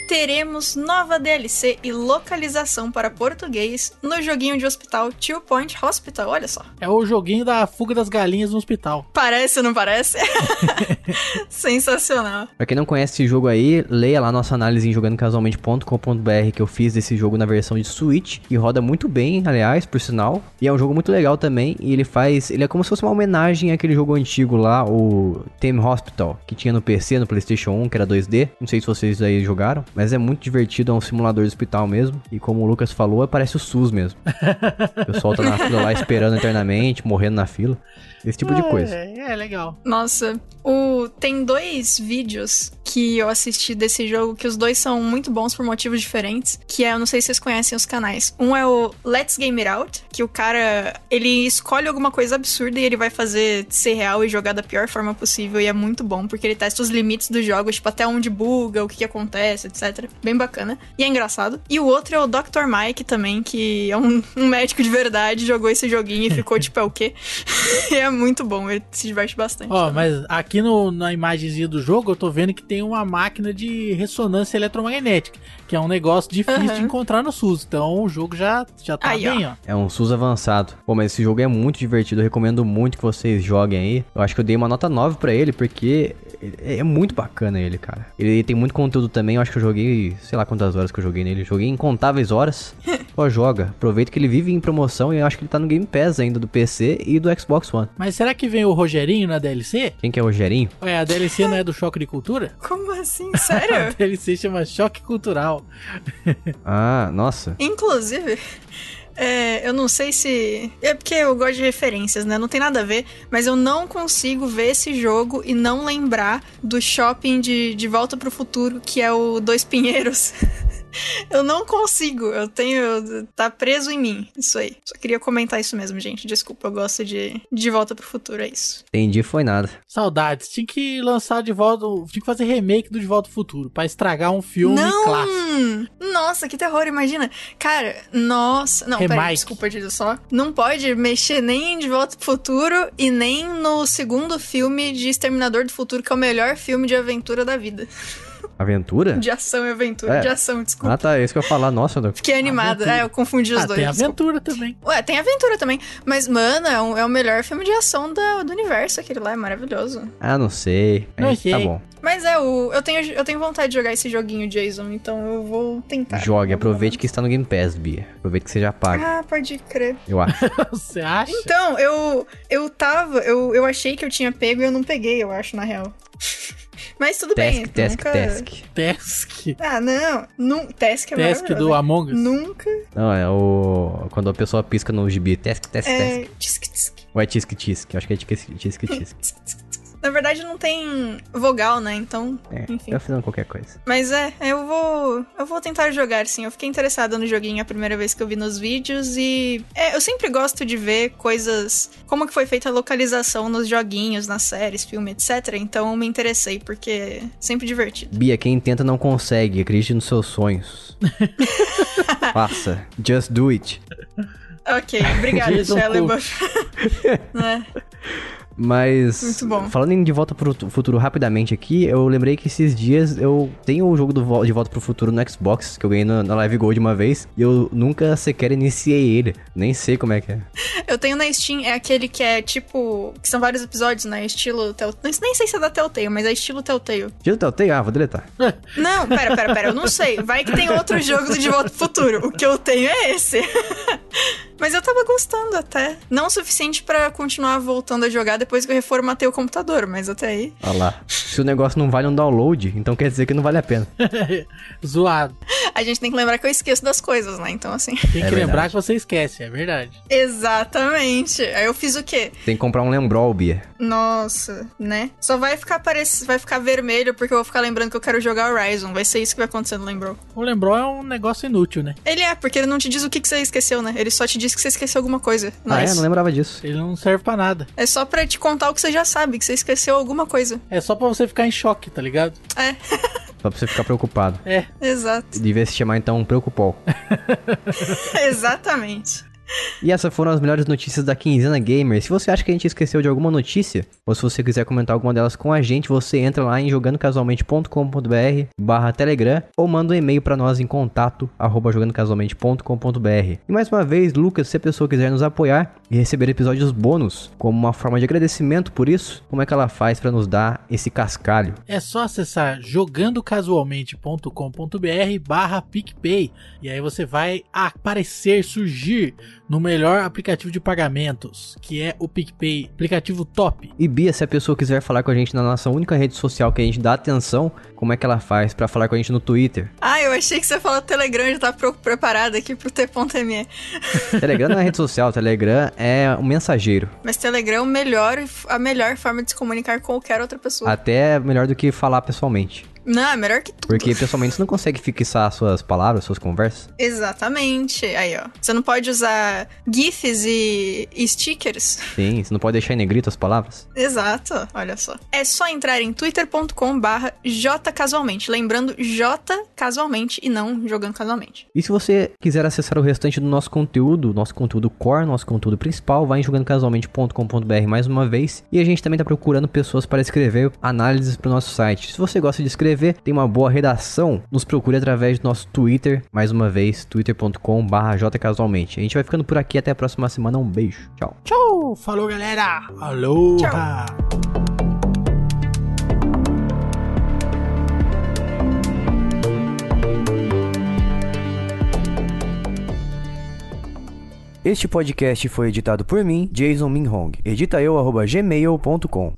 teremos nova DLC e localização para português no joguinho de hospital Two Point Hospital, olha só. É o joguinho da fuga das galinhas no hospital. Parece, não parece? Sensacional. Pra quem não conhece esse jogo aí, leia lá nossa análise em jogandocasualmente.com.br que eu fiz desse jogo na versão de Switch e roda muito bem, aliás, por sinal. E é um jogo muito legal também e ele faz, ele é como se fosse uma homenagem àquele jogo antigo lá, o Theme Hospital, que tinha no PC, no PlayStation 1, que era 2D. Não sei se vocês aí jogaram. Mas é muito divertido, é um simulador de hospital mesmo. E como o Lucas falou, parece o SUS mesmo. o pessoal tá na fila lá esperando eternamente, morrendo na fila. Esse tipo é, de coisa. É, é, legal. Nossa, o... tem dois vídeos que eu assisti desse jogo que os dois são muito bons por motivos diferentes. Que é, eu não sei se vocês conhecem os canais. Um é o Let's Game It Out, que o cara ele escolhe alguma coisa absurda e ele vai fazer ser real e jogar da pior forma possível. E é muito bom, porque ele testa os limites do jogo, tipo até onde buga, o que, que acontece, etc. Bem bacana. E é engraçado. E o outro é o Dr. Mike também, que é um, um médico de verdade, jogou esse joguinho e ficou tipo, é o quê? é muito bom, ele se diverte bastante. Ó, mas aqui no, na imagenzinha do jogo eu tô vendo que tem uma máquina de ressonância eletromagnética, que é um negócio difícil uhum. de encontrar no SUS. Então o jogo já, já tá aí, bem, ó. ó. É um SUS avançado. Pô, mas esse jogo é muito divertido, eu recomendo muito que vocês joguem aí. Eu acho que eu dei uma nota 9 para ele, porque é, é muito bacana ele, cara. Ele tem muito conteúdo também, eu acho que eu joguei, sei lá quantas horas que eu joguei nele, joguei incontáveis horas. Pô, joga, aproveita que ele vive em promoção e eu acho que ele tá no Game Pass ainda do PC e do Xbox One. Mas mas será que vem o Rogerinho na DLC? Quem que é o Rogerinho? É, a DLC não é do Choque de Cultura? Como assim? Sério? a DLC chama Choque Cultural. ah, nossa. Inclusive. É, eu não sei se. É porque eu gosto de referências, né? Não tem nada a ver. Mas eu não consigo ver esse jogo e não lembrar do shopping de, de Volta pro Futuro, que é o Dois Pinheiros. eu não consigo. Eu tenho. Tá preso em mim. Isso aí. Só queria comentar isso mesmo, gente. Desculpa, eu gosto de De Volta pro Futuro, é isso. Entendi, foi nada. Saudades. Tinha que lançar de volta. Tinha que fazer remake do De Volta pro Futuro pra estragar um filme não! clássico. Nossa, que terror, imagina. Cara, nossa. Não, peraí, desculpa, diz só. Não pode mexer nem em De Volta pro Futuro e nem no segundo filme de Exterminador do Futuro, que é o melhor filme de aventura da vida. Aventura? De ação e aventura. É. De ação, desculpa. Ah, tá. É isso que eu ia falar. Nossa, eu... Fiquei animada. Aventura. É, eu confundi os ah, dois. Tem aventura desculpa. também. Ué, tem aventura também. Mas, mano, é, um, é o melhor filme de ação do universo, aquele lá. É maravilhoso. Ah, não sei. É, não okay. Tá bom. Mas é, o, eu, tenho, eu tenho vontade de jogar esse joguinho, Jason, então eu vou tentar. Jogue, aproveite que está no Game Pass, Bia. Aproveite que você já paga. Ah, pode crer. Eu acho. você acha? Então, eu, eu tava, eu, eu achei que eu tinha pego e eu não peguei, eu acho, na real. Mas tudo task, bem. Task, nunca... task. Task. Ah, não. Num... Task é Task do Among Us. Nunca. Não, é o. Quando a pessoa pisca no gibi. Task, task, é... task. Tisk, tisk. Ou é tisk, tisk. Acho que é tisk, tisk, tisk. Na verdade não tem vogal, né? Então, é, enfim. Tá fazendo qualquer coisa. Mas é, eu vou eu vou tentar jogar sim. Eu fiquei interessada no joguinho a primeira vez que eu vi nos vídeos e é, eu sempre gosto de ver coisas como que foi feita a localização nos joguinhos, nas séries, filme, etc. Então me interessei porque é sempre divertido. Bia, quem tenta não consegue. Acredite nos seus sonhos. Faça. Just do it. Ok, obrigada, Shelley né? Mas, falando em De Volta pro Futuro rapidamente aqui, eu lembrei que esses dias eu tenho o um jogo do De Volta pro Futuro no Xbox, que eu ganhei na, Live Gold uma vez, e eu nunca sequer iniciei ele. Nem sei como é que é. Eu tenho na Steam, é aquele que é tipo. que são vários episódios, né? Estilo Telltale. Nem sei se é da Telltale, mas é estilo Telltale. Estilo Telltale? Ah, vou deletar. Não, pera, pera, pera. Eu não sei. Vai que tem outro jogo do De Volta pro Futuro. O que eu tenho é esse. mas eu tava gostando até. Não o suficiente para continuar voltando a jogar depois que eu reformatei o computador, mas até aí. Olha lá. Se o negócio não vale um download, então quer dizer que não vale a pena. Zoado. A gente tem que lembrar que eu esqueço das coisas, né? Então, assim. Tem é que é lembrar que você esquece, é verdade. Exatamente. Aí eu fiz o quê? Tem que comprar um lembrol, Bia. Nossa, né? Só vai ficar parecido, vai ficar vermelho porque eu vou ficar lembrando que eu quero jogar Horizon. Vai ser isso que vai acontecer no lembrol. O lembrol é um negócio inútil, né? Ele é, porque ele não te diz o que, que você esqueceu, né? Ele só te diz que você esqueceu alguma coisa. Mas... Ah, é? Não lembrava disso. Ele não serve para nada. É só pra, te contar o que você já sabe, que você esqueceu alguma coisa. É só pra você ficar em choque, tá ligado? É. Só pra você ficar preocupado. É. Exato. Devia se chamar então um Preocupol. Exatamente. E essas foram as melhores notícias da quinzena gamer. Se você acha que a gente esqueceu de alguma notícia, ou se você quiser comentar alguma delas com a gente, você entra lá em jogandocasualmente.com.br/barra Telegram ou manda um e-mail para nós em contato arroba jogandocasualmente.com.br. E mais uma vez, Lucas, se a pessoa quiser nos apoiar e receber episódios bônus como uma forma de agradecimento por isso, como é que ela faz para nos dar esse cascalho? É só acessar jogandocasualmente.com.br/barra PicPay e aí você vai aparecer, surgir no melhor aplicativo de pagamentos, que é o PicPay, aplicativo top. E Bia, se a pessoa quiser falar com a gente na nossa única rede social que a gente dá atenção, como é que ela faz para falar com a gente no Twitter? Ah, eu achei que você falou Telegram, já tá preparada aqui pro t.me. Telegram não é rede social, Telegram é um mensageiro. Mas Telegram é o melhor, a melhor forma de se comunicar com qualquer outra pessoa. Até melhor do que falar pessoalmente. Não, é melhor que tudo. Porque pessoalmente você não consegue fixar suas palavras, suas conversas. Exatamente. Aí, ó. Você não pode usar GIFs e, e stickers. Sim, você não pode deixar em negrito as palavras. Exato, olha só. É só entrar em twitter.com barra jcasualmente. Lembrando, J casualmente e não jogando casualmente. E se você quiser acessar o restante do nosso conteúdo, nosso conteúdo core, nosso conteúdo principal, vai em jogandocasualmente.com.br mais uma vez. E a gente também tá procurando pessoas para escrever análises para o nosso site. Se você gosta de escrever, TV, tem uma boa redação, nos procure através do nosso Twitter, mais uma vez, twitter.com jcasualmente. A gente vai ficando por aqui, até a próxima semana, um beijo, tchau. Tchau, falou galera, alô. Tá. Este podcast foi editado por mim, Jason Minhong. Edita eu, gmail.com.